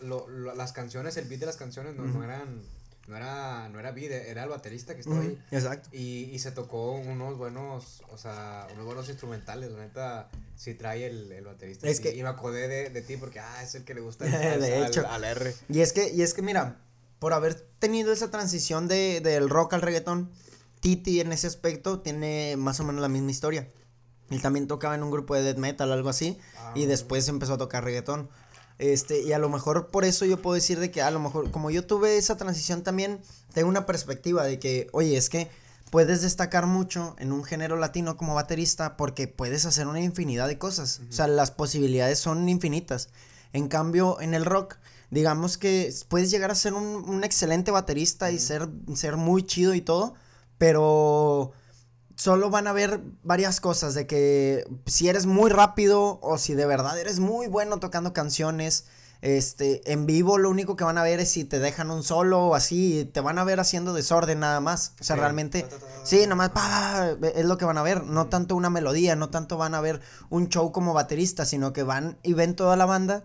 Speaker 1: lo, las canciones, el beat de las canciones no eran no era, no era era el baterista que estaba ahí. Exacto. Y, y, se tocó unos buenos, o sea, unos buenos instrumentales, la neta, sí trae el, el baterista. Es y, que, me acordé de, ti porque, ah, es el que le gusta [laughs] de hecho. Al, R.
Speaker 2: Y es que, y es que mira, por haber tenido esa transición de, del rock al reggaetón, Titi en ese aspecto tiene más o menos la misma historia. Él también tocaba en un grupo de death metal, algo así, ah, y después empezó a tocar reggaetón. Este, y a lo mejor por eso yo puedo decir de que a lo mejor, como yo tuve esa transición también, tengo una perspectiva de que, oye, es que puedes destacar mucho en un género latino como baterista porque puedes hacer una infinidad de cosas. O sea, las posibilidades son infinitas. En cambio, en el rock, digamos que puedes llegar a ser un, excelente baterista y ser, ser muy chido y todo, pero solo van a ver varias cosas de que si eres muy rápido o si de verdad eres muy bueno tocando canciones, este, en vivo lo único que van a ver es si te dejan un solo o así, te van a ver haciendo desorden nada más, o sea, realmente, sí, nomás, pa, es lo que van a ver, no tanto una melodía, no tanto van a ver un show como baterista, sino que van y ven toda la banda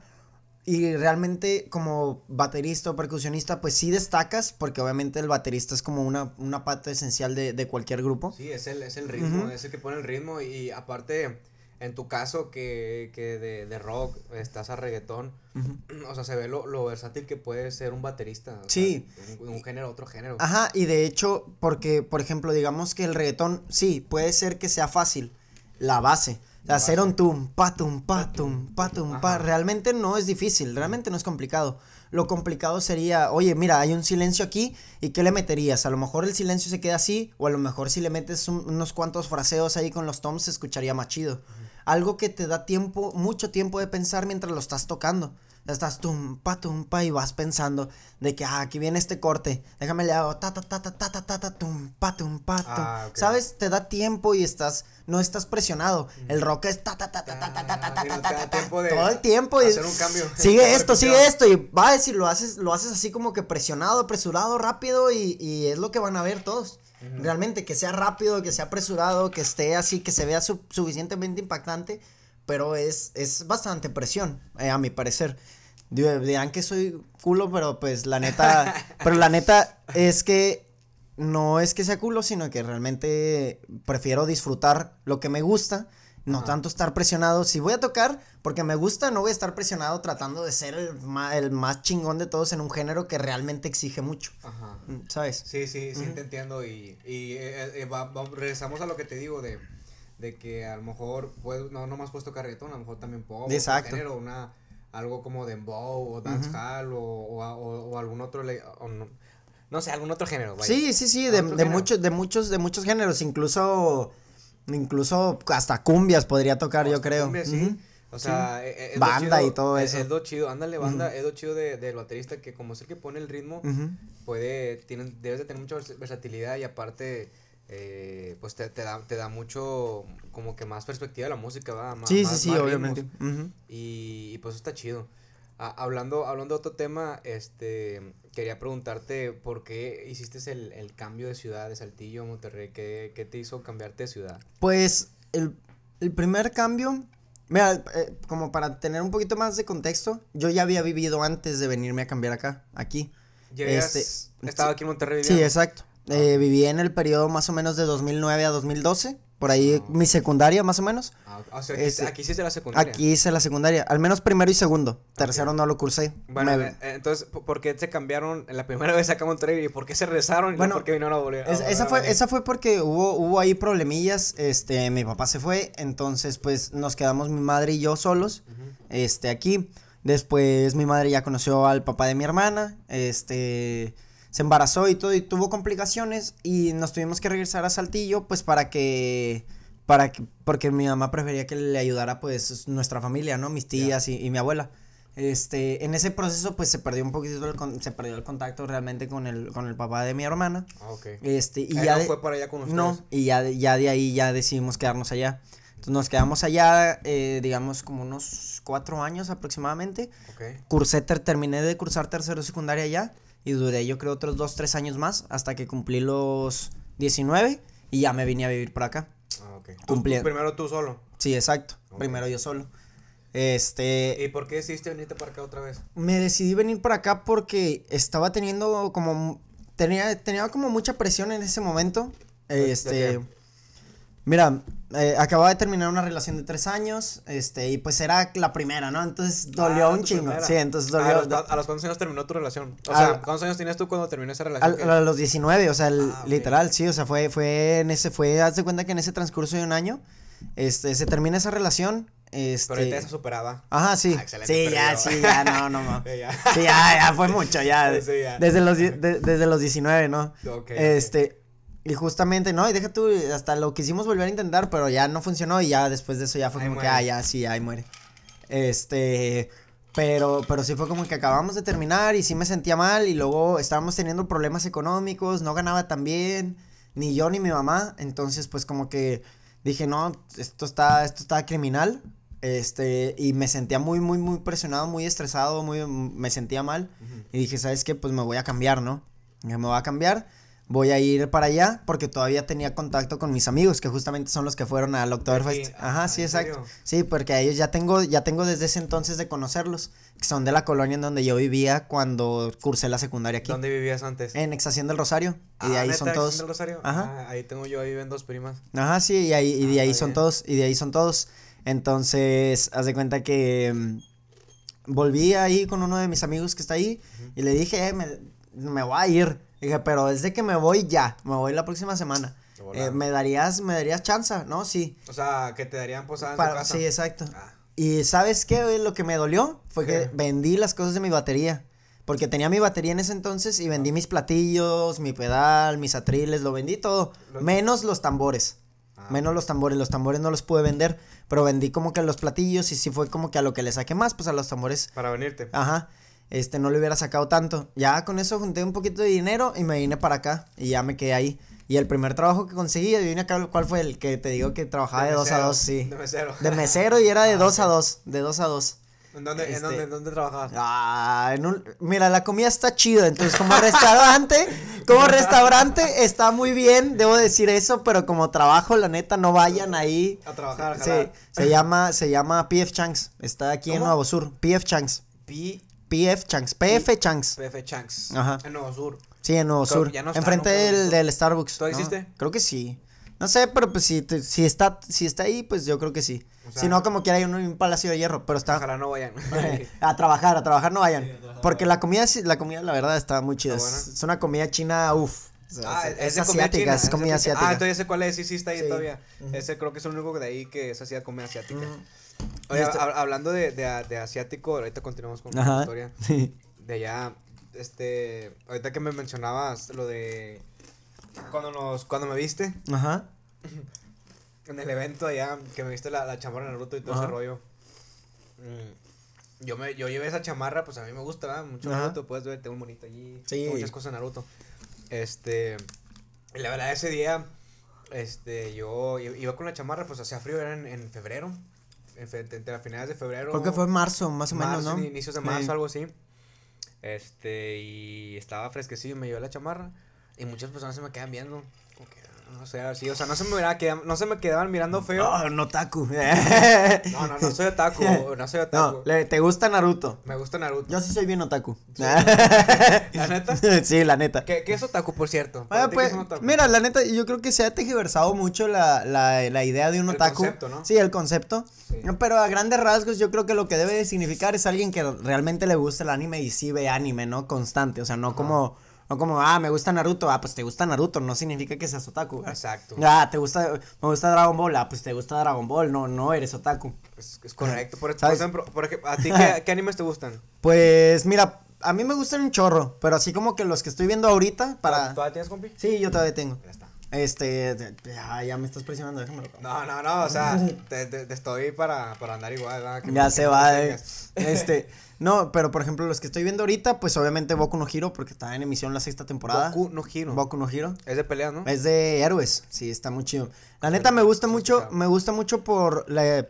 Speaker 2: y realmente como baterista o percusionista, pues sí destacas, porque obviamente el baterista es como una, una parte esencial de, de, cualquier grupo.
Speaker 1: Sí, es el, es el ritmo, es el que pone el ritmo y aparte, en tu caso que, que de, de, rock estás a reggaetón, [clears throat] o sea, se ve lo, lo, versátil que puede ser un baterista. sí. un, un, género, otro
Speaker 2: género. Ajá, y de hecho, porque, por ejemplo, digamos que el reggaetón, sí, puede ser que sea fácil, la base hacer un tum, patum, patum, patum, pa. Realmente no es difícil, realmente no es complicado. Lo complicado sería, oye, mira, hay un silencio aquí, ¿y qué le meterías? A lo mejor el silencio se queda así, o a lo mejor si le metes unos cuantos fraseos ahí con los toms se escucharía más chido. Algo que te da tiempo, mucho tiempo de pensar mientras lo estás tocando estás tumpa, tumpa y vas pensando de que, aquí viene este corte, déjame le hago ta, ta, ta, ta, ta, ta, ta, tumpa, tumpa, tum. ¿sabes? Te da tiempo y estás, no estás presionado, el rock es ta, ta, ta, ta, ta, ta, ta, ta, todo el tiempo y un cambio. sigue esto, sigue esto y va a decir, lo haces, lo haces así como que presionado, apresurado, rápido y, y es lo que van a ver todos. Realmente, que sea rápido, que sea apresurado, que esté así, que se vea suficientemente impactante, pero es, es bastante presión, a mi parecer dirán que soy culo, pero pues la neta, pero la neta es que no es que sea culo, sino que realmente prefiero disfrutar lo que me gusta. No tanto estar presionado. Si voy a tocar porque me gusta, no voy a estar presionado tratando de ser el más, chingón de todos en un género que realmente exige mucho. Ajá. Mm, ¿Sabes? Sí,
Speaker 1: sí, sí, te entiendo. Y, y eh, eh, regresamos a lo que te digo de, de que a lo mejor no, no más puesto carretón, a lo mejor también puedo. Exacto. Un género, una algo como dembow o dancehall o, algún otro, no, sé, algún otro género. Sí, sí, sí, de, muchos,
Speaker 2: de muchos, de muchos géneros, incluso, incluso hasta cumbias podría tocar, yo creo. sí. O sea, e, e, banda y todo e, eso. Es lo
Speaker 1: chido, ándale, banda, es lo chido del de, baterista que como es el que pone el ritmo, puede, tiene, debes de tener mucha versatilidad y aparte eh, pues te, da, mucho, como que más perspectiva de la música, va Más, sí, sí, obviamente. y, pues está chido. Ah, hablando, hablando de otro tema, este, quería preguntarte por qué hiciste el, el cambio de ciudad de Saltillo a Monterrey, ¿Qué, ¿qué, te hizo cambiarte de ciudad?
Speaker 2: Pues el, el primer cambio, mira, eh, como para tener un poquito más de contexto, yo ya había vivido antes de venirme a cambiar acá, aquí. Este,
Speaker 1: estaba aquí en Monterrey. Sí, exacto.
Speaker 2: Eh, ah. viví en el periodo más o menos de 2009 a 2012. Por ahí ah. mi secundaria, más o menos. Ah,
Speaker 1: o sea, aquí, este, la secundaria. Aquí hice
Speaker 2: la secundaria. Al menos primero y segundo. Tercero no lo cursé. Bueno, eh,
Speaker 1: entonces, ¿por qué se cambiaron la primera [laughs] vez acá un Monterrey? ¿Y por qué se regresaron? Bueno, ¿Y por qué vinieron a volver? esa, fue, esa
Speaker 2: fue porque hubo, hubo ahí problemillas. Este, mi papá se fue. Entonces, pues, nos quedamos mi madre y yo solos. Este, aquí. Después mi madre ya conoció al papá de mi hermana. Este se embarazó y todo y tuvo complicaciones y nos tuvimos que regresar a Saltillo pues para que para que porque mi mamá prefería que le ayudara pues nuestra familia, ¿no? Mis tías y, mi abuela. Este, en ese proceso pues se perdió un poquito el se perdió el contacto realmente con el con el papá de mi hermana.
Speaker 3: Ah, este, y ya no fue para allá con ustedes. No,
Speaker 2: y ya ya de ahí ya decidimos quedarnos allá. Entonces nos quedamos allá, eh, digamos, como unos cuatro años aproximadamente. Okay. Cursé, terminé de cursar tercero secundaria allá y duré yo creo otros dos, tres años más hasta que cumplí los 19 y ya me vine a vivir por acá. Ah, ok. primero tú solo. Sí, exacto. Primero yo solo. Este. ¿Y por qué decidiste venirte para acá otra vez? Me decidí venir para acá porque estaba teniendo como. Tenía, tenía como mucha presión en ese momento. Este. Mira, eh, acababa de terminar una relación de tres años, este, y pues era la primera, ¿no? Entonces dolió ah, un chingo. Sí, entonces dolió. ¿A los, a
Speaker 1: cuántos años terminó tu relación? O sea, ¿cuántos años tienes tú cuando terminó esa relación? A, los
Speaker 2: 19, o sea, ah, literal, sí, o sea, fue, fue en ese, fue, haz de cuenta que en ese transcurso de un año, este, se termina esa relación, este... Pero ahorita se superaba. Ajá, sí. Ah, excelente, sí, ya, sí, ya, no, no, no. [laughs] sí, ya. sí, ya, ya fue mucho, ya. [laughs] Sí, ya. Desde los, desde los 19, ¿no?
Speaker 3: Ok. este,
Speaker 2: y justamente, ¿no? Y deja tú, hasta lo quisimos volver a intentar, pero ya no funcionó y ya después de eso ya fue como que, ah, ya, sí, ahí muere. Este, pero, pero sí fue como que acabamos de terminar y sí me sentía mal y luego estábamos teniendo problemas económicos, no ganaba tan bien, ni yo ni mi mamá, entonces pues como que dije, no, esto está, esto está criminal, este, y me sentía muy, muy, muy presionado, muy estresado, muy, me sentía mal. Y dije, ¿sabes qué? Pues me voy a cambiar, ¿no? Me voy a cambiar voy a ir para allá porque todavía tenía contacto con mis amigos que justamente son los que fueron al Oktoberfest. Ajá, sí, exacto. Sí, porque a ellos ya tengo ya tengo desde ese entonces de conocerlos, que son de la colonia en donde yo vivía cuando cursé la secundaria aquí. ¿Dónde vivías antes? En Exación del Rosario. Ah, y de ah, ahí son todos. Del Rosario? Ajá.
Speaker 1: Ah, ahí tengo yo, ahí viven dos primas.
Speaker 2: Ajá, sí, y ahí y de ah, ahí son todos y de ahí son todos. Entonces, haz de cuenta que mm, volví ahí con uno de mis amigos que está ahí y le dije, eh, me, me voy a ir Dije, pero desde que me voy ya, me voy la próxima semana. Eh, ¿Me darías me darías chance? ¿No? Sí.
Speaker 1: O sea, que te darían posada Para, en casa. Sí,
Speaker 2: exacto. Ah. Y ¿sabes qué? Lo que me dolió fue que vendí las cosas de mi batería. Porque tenía mi batería en ese entonces y vendí ah. mis platillos, mi pedal, mis atriles, lo vendí todo. Menos los tambores. Ah. Menos los tambores. Los tambores no los pude vender, pero vendí como que los platillos y sí fue como que a lo que le saqué más, pues a los tambores. Para venirte. Ajá este, no le hubiera sacado tanto. Ya con eso junté un poquito de dinero y me vine para acá y ya me quedé ahí. Y el primer trabajo que conseguí, adivina cuál fue el que te digo que trabajaba de, dos a dos sí. De mesero. De mesero y era de ah, dos a dos de dos a 2.
Speaker 1: ¿En dónde, ¿en este, dónde, dónde trabajabas?
Speaker 2: Ah, en un, mira, la comida está chida, entonces como restaurante, [laughs] como restaurante está muy bien, debo decir eso, pero como trabajo, la neta, no vayan ahí. A trabajar, se, llama, se llama PF Changs, está aquí en Nuevo Sur, PF Changs. PF PF Changs. PF Changs. PF Changs. Ajá. En Nuevo Sur. Sí, en Nuevo Sur. Enfrente del, del, Starbucks. ¿Todo existe? Creo que sí. No sé, pero pues si, si, está, si está ahí, pues yo creo que sí. si no, como quiera, hay un, palacio de hierro, pero está... Ojalá no vayan. [laughs] a trabajar, a trabajar no vayan. porque la comida, la comida, la verdad, está muy chida. es, una comida china, uff. ah, es, es, comida asiática. Ah,
Speaker 1: entonces ese cuál es, sí, sí está ahí todavía. Ese creo que es el único de ahí que es así comida asiática. Este hablando de, asiático, ahorita continuamos
Speaker 2: con la historia.
Speaker 1: De allá, este, ahorita que me mencionabas lo de cuando nos, cuando me viste.
Speaker 2: Ajá. [clears throat]
Speaker 1: En el evento allá, que me viste la, la chamarra Naruto y todo ese rollo. Mm, yo me, yo llevé esa chamarra, pues a mí me gusta, Mucho Naruto, puedes ver, tengo un bonito allí. Muchas cosas Naruto. Este, la verdad ese día, este, yo iba con la chamarra, pues hacía frío, era en febrero entre, finales de febrero. Creo que fue marzo, más o menos, ¿no? Inicios de marzo, algo así. Este, y estaba fresquecido y me llevé la chamarra. Y muchas personas se me quedan viendo. No sé, así, o sea, no se me, no se me quedaban mirando feo. No, no
Speaker 2: [laughs] no, no, no soy otaku, [laughs] no soy otaku. ¿te gusta Naruto? Me gusta Naruto. Yo sí soy bien otaku. ¿La neta? [laughs] sí, la neta. ¿Qué, es otaku, por
Speaker 1: cierto? Pues,
Speaker 2: mira, la neta, yo creo que se ha tejiversado mucho la, idea de un otaku. El concepto, ¿no? Sí, el concepto. Pero a grandes rasgos, yo creo que lo que debe de significar es alguien que realmente le gusta el anime y sí ve anime, ¿no? Constante, o sea, no como no como, ah, me gusta Naruto, ah, pues te gusta Naruto, no significa que seas otaku. Exacto. Ah, te gusta, me gusta Dragon Ball, ah, pues te gusta Dragon Ball, no, no eres otaku. Es, correcto.
Speaker 1: Por, ejemplo, por ejemplo, ¿a ti [laughs] qué, qué animes te gustan?
Speaker 2: Pues, mira, a mí me gustan un chorro, pero así como que los que estoy viendo ahorita para... ¿Todavía tienes, compi? Sí, yo todavía tengo. Este, ah, ya, me estás presionando, No, no, no, o sea, [laughs]
Speaker 1: te, estoy para, andar igual, ¿verdad? ya se
Speaker 2: va, eh. Este, no, pero por ejemplo, los que estoy viendo ahorita, pues obviamente Boku no Hiro, porque está en emisión la sexta temporada. Boku no Hiro. Boku no Es de pelea, ¿no? Es de héroes, sí, está muy chido. La neta me gusta mucho, me gusta mucho por la...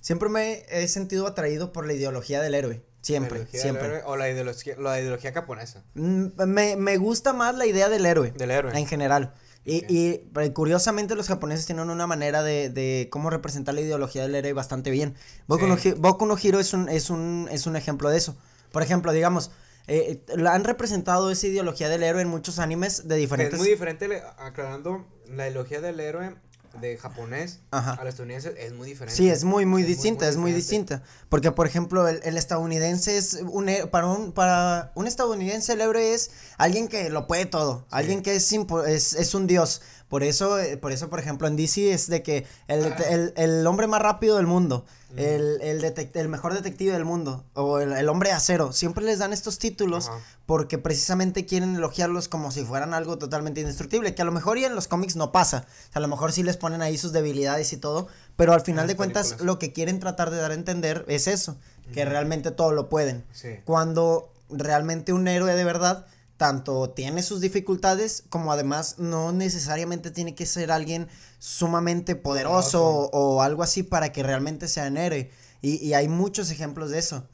Speaker 2: Siempre me he sentido atraído por la ideología del héroe. Siempre, siempre.
Speaker 1: o la ideología, la ideología japonesa.
Speaker 2: Mm, me, me gusta más la idea del héroe. Del héroe. En general. Y, y, eh, curiosamente los japoneses tienen una manera de, de cómo representar la ideología del héroe bastante bien. Boku, no, es un, es, un, es un ejemplo de eso. Por ejemplo, digamos, eh, eh, han representado esa ideología del héroe en muchos animes de diferentes... Es muy
Speaker 1: diferente, aclarando, la ideología del héroe de japonés Ajá. al estadounidense es muy diferente. Sí, es muy,
Speaker 2: muy distinta, es muy distinta. Porque, por ejemplo, el, estadounidense es, un, eh, para, un, para un estadounidense el héroe es alguien que lo puede todo, alguien que es, es, es un dios. Por eso, eh, por eso, por ejemplo, en DC es de que el, el, el hombre más rápido del mundo. El, el, mejor detective del mundo o el, hombre acero. Siempre les dan estos títulos porque precisamente quieren elogiarlos como si fueran algo totalmente indestructible, que a lo mejor y en los cómics no pasa. a lo mejor sí les ponen ahí sus debilidades y todo, pero al final de cuentas lo que quieren tratar de dar a entender es eso, que realmente todo lo pueden. Cuando realmente un héroe de verdad tanto tiene sus dificultades como además no necesariamente tiene que ser alguien sumamente poderoso o, algo así para que realmente sea un héroe. Y, hay muchos ejemplos de eso.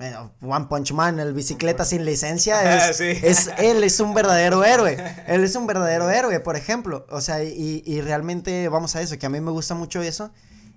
Speaker 2: One Punch Man, el bicicleta sin licencia, [laughs] es, él es un verdadero [laughs] héroe. Él es un verdadero héroe, por ejemplo. O sea, y, realmente vamos a eso, que a mí me gusta mucho eso.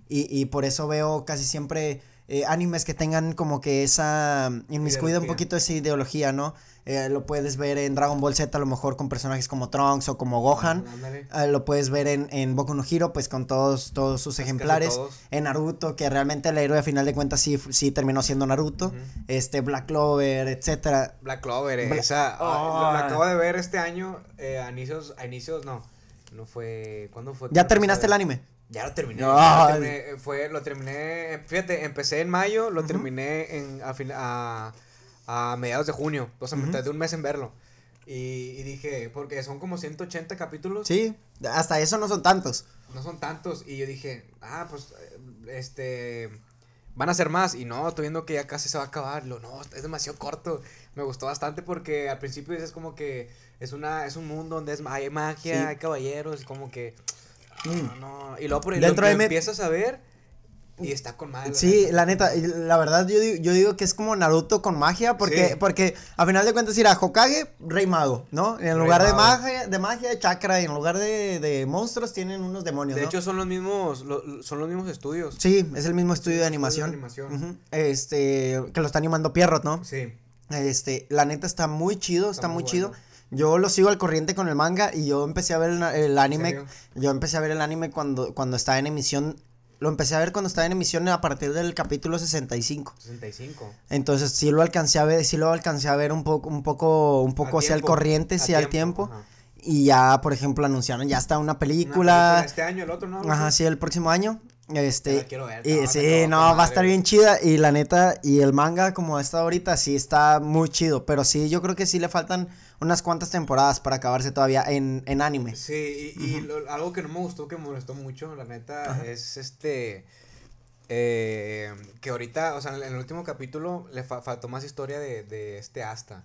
Speaker 2: Y, y por eso veo casi siempre eh, animes que tengan como que esa inmiscuida mm, un poquito esa ideología, ¿no? Eh, lo puedes ver en Dragon Ball Z a lo mejor con personajes como Trunks o como Gohan. Ah, eh, lo puedes ver en, en Boku no Hero pues con todos, todos sus ejemplares. En Naruto, que realmente el héroe a final de cuentas sí, sí terminó siendo Naruto. Este, Black Clover, etcétera. Black Clover, esa. Ah, ah. acabo de
Speaker 1: ver este año a inicios, a inicios no. No fue. ¿Cuándo fue? ¿Ya terminaste el anime? Ya lo terminé. No, eh, fue, lo terminé. Fíjate, empecé en mayo, lo terminé en, a, fin, a, mediados de junio. O sea, me tardé un mes en verlo. Y, dije, porque son como 180 capítulos.
Speaker 2: Sí, hasta eso no son tantos.
Speaker 1: No son tantos. Y yo dije, ah, pues, eh, este. Van a ser más. Y no, estoy viendo que ya casi se va a acabar. no, es demasiado corto. Me gustó bastante porque al principio es como que es una es un mundo donde es, hay magia, hay caballeros, como que Mm. No, Y luego por Dentro empiezas a ver
Speaker 2: y está con madre. Sí, la neta, la, verdad yo, digo que es como Naruto con magia porque, porque a final de cuentas irá Hokage, rey mago, ¿no? En lugar de magia, de magia, chakra, en lugar de, de, monstruos tienen unos demonios. De hecho son los mismos, son los mismos estudios. Sí, es el mismo estudio de animación. Este, que lo está animando Pierrot, ¿no? Sí. Este, la neta está muy chido, está, muy, chido. Yo lo sigo al corriente con el manga y yo empecé a ver el, anime. Yo empecé a ver el anime cuando, cuando estaba en emisión. Lo empecé a ver cuando estaba en emisión a partir del capítulo 65.
Speaker 1: 65.
Speaker 2: Entonces sí lo alcancé a ver, sí lo alcancé a ver un poco, un poco, un poco hacia el corriente, sí al tiempo. Y ya, por ejemplo, anunciaron ya está una película. este año, el otro, ¿no? Ajá, sí, el próximo año. Este, ver, y, sí, no, va a estar bien chida. Y la neta, y el manga como está ahorita, sí está muy chido. Pero sí, yo creo que sí le faltan unas cuantas temporadas para acabarse todavía en, anime.
Speaker 1: Sí, y, algo que no me gustó, que me molestó mucho, la neta, es este... Eh, que ahorita, o sea, en el último capítulo le faltó más historia de, de este Asta.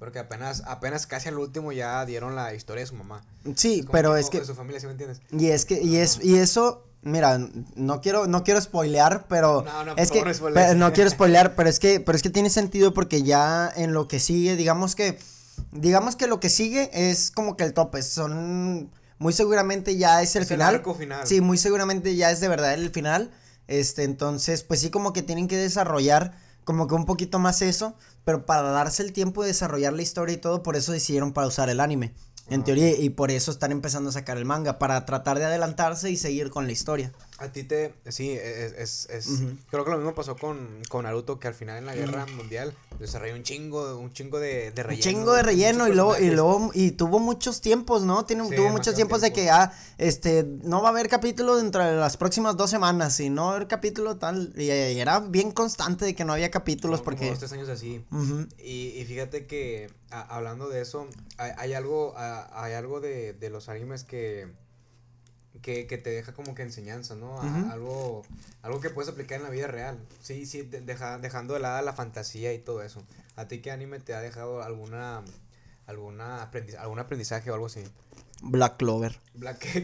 Speaker 1: Porque apenas, apenas casi al último ya dieron la historia de su mamá. Sí, pero es que. su familia, me entiendes?
Speaker 2: Y es que, y, es, y eso, mira, no quiero, no quiero spoilear, pero. No, no, es que, no, no quiero spoilear, pero es que, pero es que tiene sentido porque ya en lo que sigue, digamos que Digamos que lo que sigue es como que el tope, son muy seguramente ya es el final. Sí, muy seguramente ya es de verdad el final. Este, entonces, pues sí como que tienen que desarrollar como que un poquito más eso, pero para darse el tiempo de desarrollar la historia y todo, por eso decidieron usar el anime. En ah. teoría, y por eso están empezando a sacar el manga, para tratar de adelantarse y seguir con la historia.
Speaker 1: A ti te. Sí, e, e, es. es, Creo que lo mismo pasó con, Naruto, que al final en la guerra mundial desarrolló un chingo, un chingo de, de relleno. Un chingo de relleno y luego, y luego.
Speaker 2: Y tuvo muchos tiempos, ¿no? Tiene, tuvo muchos tiempos de que ah, este. No va a haber capítulos dentro de las próximas dos semanas. Y no haber capítulo tal. Y, era bien constante de que no había capítulos. porque. Como tres
Speaker 1: años así. y, y, fíjate que hablando de eso, hay, algo. hay algo de, de los animes que que, te deja como que enseñanza, ¿no? algo, algo que puedes aplicar en la vida real. Sí, sí, deja, dejando de lado la fantasía y todo eso. ¿A ti qué anime te ha dejado alguna, alguna algún aprendizaje o algo así?
Speaker 2: Black Clover.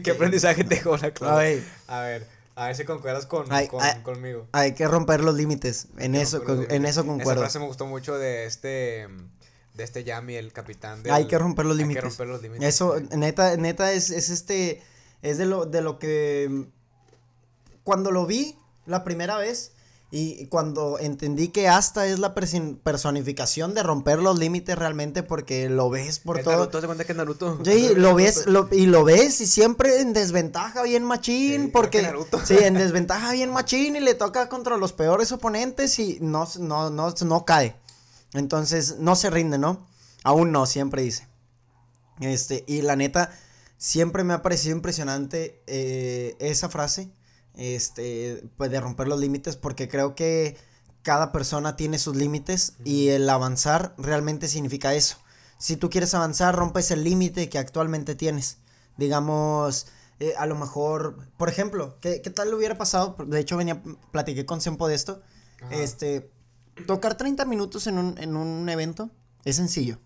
Speaker 2: ¿qué, aprendizaje te dejó Black Clover?
Speaker 1: A ver. A ver si concuerdas con, conmigo. Hay que
Speaker 2: romper los límites. En eso, en eso concuerdo. Esa frase
Speaker 1: me gustó mucho de este de este Yami, el capitán de. Hay que romper los límites. Hay que romper los límites. Eso,
Speaker 2: neta, neta, es, es este es de lo, de lo que... Cuando lo vi la primera vez y cuando entendí que hasta es la personificación de romper los límites realmente porque lo ves por todo. Naruto,
Speaker 1: ¿te cuenta que [laughs] Naruto? lo ves
Speaker 2: y lo ves y siempre en desventaja bien machín porque sí, en [laughs] desventaja bien machín y le toca contra los peores oponentes y no no no no cae. Entonces, no se rinde, ¿no? Aún no, siempre dice. Este, y la neta Siempre me ha parecido impresionante eh, esa frase, este, pues, de romper los límites, porque creo que cada persona tiene sus límites y el avanzar realmente significa eso. Si tú quieres avanzar, rompes el límite que actualmente tienes. Digamos, eh, a lo mejor, por ejemplo, ¿qué, tal le hubiera pasado? De hecho, venía, platiqué con Sempo de esto. Este, tocar 30 minutos en un evento es sencillo.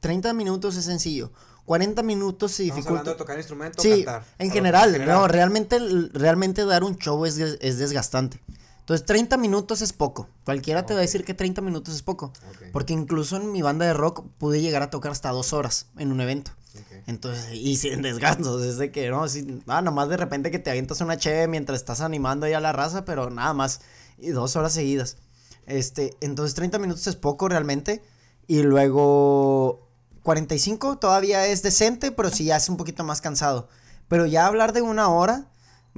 Speaker 2: 30 minutos es sencillo. 40 minutos se dificulta. tocar sí, En general, no, realmente, realmente dar un show es, desgastante. Entonces, 30 minutos es poco. Cualquiera te va a decir que 30 minutos es poco. Porque incluso en mi banda de rock pude llegar a tocar hasta dos horas en un evento. Entonces, y sin es [laughs] desde que no, si, nada ah, nomás de repente que te avientas una cheve mientras estás animando ya a la raza, pero nada más. Y dos horas seguidas. Este, entonces 30 minutos es poco realmente. Y luego 45 todavía es decente, pero si ya es un poquito más cansado. Pero ya hablar de una hora,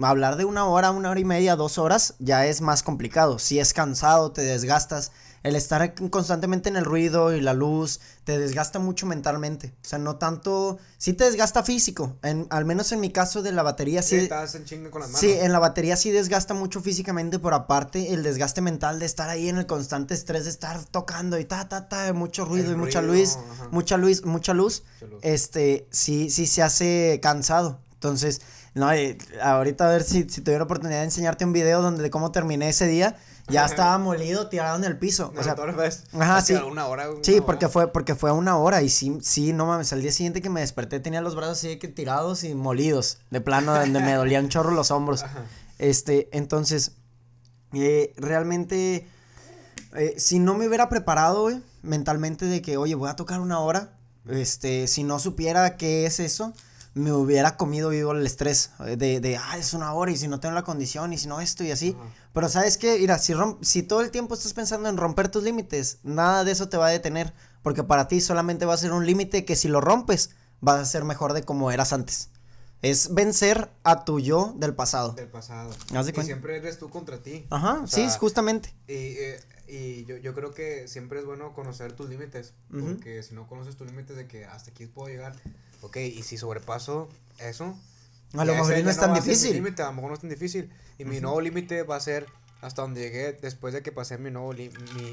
Speaker 2: hablar de una hora, una hora y media, dos horas, ya es más complicado. Si es cansado, te desgastas el estar constantemente en el ruido y la luz te desgasta mucho mentalmente. O sea, no tanto, sí te desgasta físico, en, al menos en mi caso de la batería sí. sí
Speaker 1: estás en con las manos. Sí, en
Speaker 2: la batería sí desgasta mucho físicamente, por aparte el desgaste mental de estar ahí en el constante estrés de estar tocando y ta ta ta, mucho ruido y mucha luz, mucha luz, mucha luz, Este, sí sí se hace cansado. Entonces, no, eh, ahorita a ver si, si tuviera oportunidad de enseñarte un video donde de cómo terminé ese día ya estaba molido, tirado en el piso. o sea, veces. Ajá, sí. Una hora, sí, porque fue, porque fue una hora. Y sí, sí, no mames. Al día siguiente que me desperté tenía los brazos así que tirados y molidos. De plano, donde me dolían [laughs] chorro los hombros. Este, entonces, eh, realmente, eh, si no me hubiera preparado, güey, mentalmente de que, oye, voy a tocar una hora. Este, si no supiera qué es eso me hubiera comido vivo el estrés eh, de, de, ah, es una hora y si no tengo la condición y si no esto y así. Pero sabes que mira, si, si todo el tiempo estás pensando en romper tus límites, nada de eso te va a detener, porque para ti solamente va a ser un límite que si lo rompes, vas a ser mejor de como eras antes. Es vencer a tu yo del pasado. Del pasado. que siempre
Speaker 1: eres tú contra ti. Ajá, sí, justamente. Y eh, y yo, yo creo que siempre es bueno conocer tus límites, porque si no conoces tus límites de que hasta aquí puedo llegar, ok, y si sobrepaso eso, a lo mejor no es tan difícil. a lo mejor no es tan difícil. Y mi nuevo límite va a ser hasta donde llegué después de que pasé mi nuevo mi,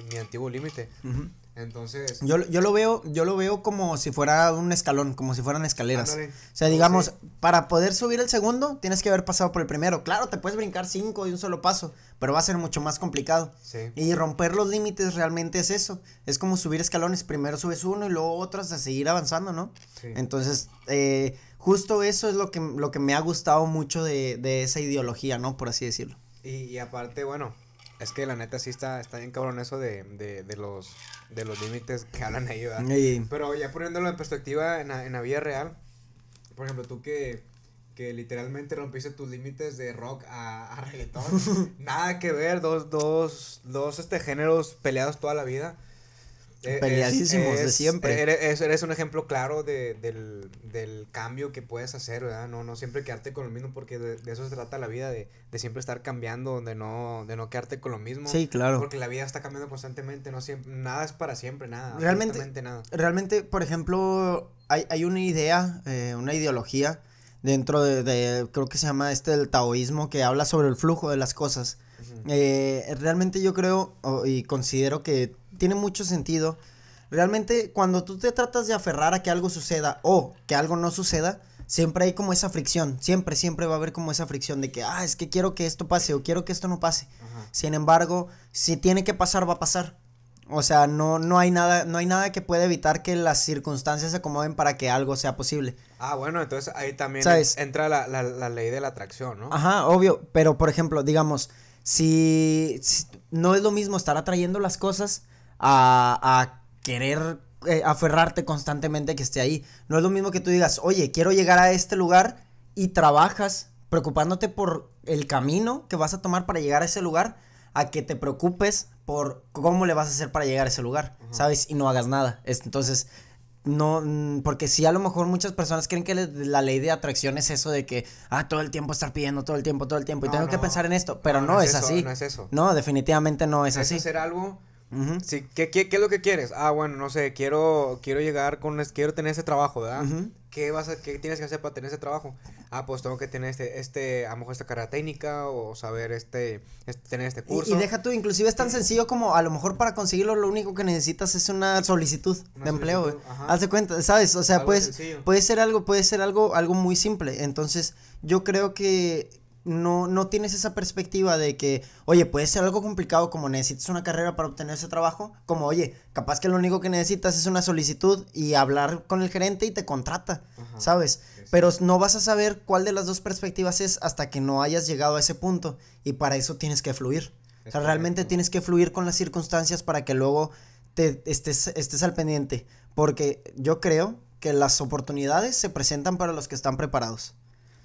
Speaker 1: mi antiguo límite. Entonces. Yo, yo,
Speaker 2: lo veo, yo lo veo como si fuera un escalón, como si fueran escaleras. O sea, digamos, para poder subir el segundo, tienes que haber pasado por el primero. Claro, te puedes brincar cinco de un solo paso, pero va a ser mucho más complicado. Sí. Y romper los límites realmente es eso. Es como subir escalones. Primero subes uno y luego otras a seguir avanzando, ¿no? Sí. Entonces, eh, justo eso es lo que, lo que me ha gustado mucho de, de esa ideología, ¿no? Por así decirlo.
Speaker 1: y aparte, bueno, es que la neta sí está, está bien cabrón eso de, de, los de límites que hablan ahí, Pero ya poniéndolo en perspectiva en la, vida real, por ejemplo, tú que, que literalmente rompiste tus límites de rock a, a reggaetón, [laughs] nada que ver, dos, dos, dos este, géneros peleados toda la vida eh, eh, peleadísimos de siempre. Eh, eres, un ejemplo claro del, cambio que puedes hacer, ¿verdad? No, siempre quedarte con lo mismo, porque de, eso se trata la vida, de, siempre estar cambiando, de no, de no quedarte con lo mismo. Sí, claro. Porque la vida está cambiando constantemente, no nada es para siempre, nada. Realmente,
Speaker 2: realmente por ejemplo, hay, una idea, una ideología dentro de, creo que se llama este el taoísmo, que habla sobre el flujo de las cosas. realmente yo creo y considero que tiene mucho sentido. Realmente, cuando tú te tratas de aferrar a que algo suceda o que algo no suceda, siempre hay como esa fricción. Siempre, siempre va a haber como esa fricción de que, ah, es que quiero que esto pase o quiero que esto no pase. Sin embargo, si tiene que pasar, va a pasar. O sea, no, no, hay nada, no hay nada que pueda evitar que las circunstancias se acomoden para que algo sea posible. Ah, bueno,
Speaker 1: entonces ahí también entra la, la, ley de la atracción, ¿no? Ajá,
Speaker 2: obvio. Pero, por ejemplo, digamos, si, si no es lo mismo estar atrayendo las cosas a, querer eh, aferrarte constantemente que esté ahí. No es lo mismo que tú digas, oye, quiero llegar a este lugar y trabajas preocupándote por el camino que vas a tomar para llegar a ese lugar, a que te preocupes por cómo le vas a hacer para llegar a ese lugar, ¿sabes? Y no hagas nada. Entonces, no, mm, porque si a lo mejor muchas personas creen que la ley de atracción es eso de que, ah, todo el tiempo estar pidiendo, todo el tiempo, todo el tiempo, y tengo que pensar en esto, pero no, es, así. No es eso. No, definitivamente no es así. Eso algo sí, ¿qué, es lo que quieres?
Speaker 1: Ah, bueno, no sé, quiero, quiero llegar con, quiero tener ese trabajo, ¿verdad? ¿Qué, vas a, ¿Qué tienes que hacer para tener ese trabajo? Ah, pues tengo que tener este, este a lo mejor esta carrera técnica o saber este, este tener este curso. Y, deja
Speaker 2: tú, inclusive es tan sencillo como a lo mejor para conseguirlo lo único que necesitas es una solicitud de empleo, Hazte cuenta, ¿sabes? O sea, puedes, puede ser algo, puede ser algo, algo muy simple. Entonces, yo creo que no, no tienes esa perspectiva de que, oye, puede ser algo complicado como necesitas una carrera para obtener ese trabajo, como, oye, capaz que lo único que necesitas es una solicitud y hablar con el gerente y te contrata, ¿sabes? Pero no vas a saber cuál de las dos perspectivas es hasta que no hayas llegado a ese punto y para eso tienes que fluir. o sea, realmente tienes que fluir con las circunstancias para que luego te estés al pendiente, porque yo creo que las oportunidades se presentan para los que están preparados.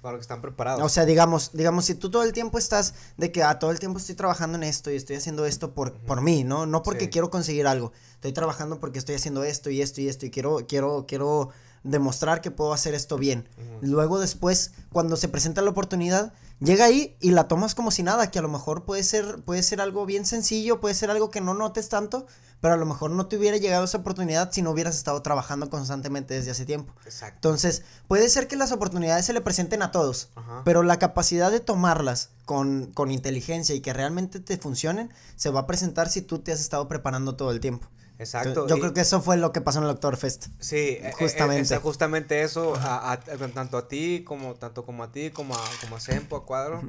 Speaker 1: Para lo que están preparados. O
Speaker 2: sea, digamos, digamos, si tú todo el tiempo estás de que, a ah, todo el tiempo estoy trabajando en esto y estoy haciendo esto por, por mí, ¿no? No porque quiero conseguir algo. Estoy trabajando porque estoy haciendo esto y esto y esto y quiero, quiero, quiero demostrar que puedo hacer esto bien. Luego después, cuando se presenta la oportunidad, llega ahí y la tomas como si nada, que a lo mejor puede ser, puede ser algo bien sencillo, puede ser algo que no notes tanto, pero a lo mejor no te hubiera llegado esa oportunidad si no hubieras estado trabajando constantemente desde hace tiempo. Entonces, puede ser que las oportunidades se le presenten a todos, pero la capacidad de tomarlas con, con inteligencia y que realmente te funcionen, se va a presentar si tú te has estado preparando todo el tiempo. Exacto. Yo, creo que eso fue lo que pasó en el Doctor fest Sí, e, e, justamente.
Speaker 1: justamente eso, a, a, tanto a ti como tanto como a ti como a como a Sempo, a Cuadro.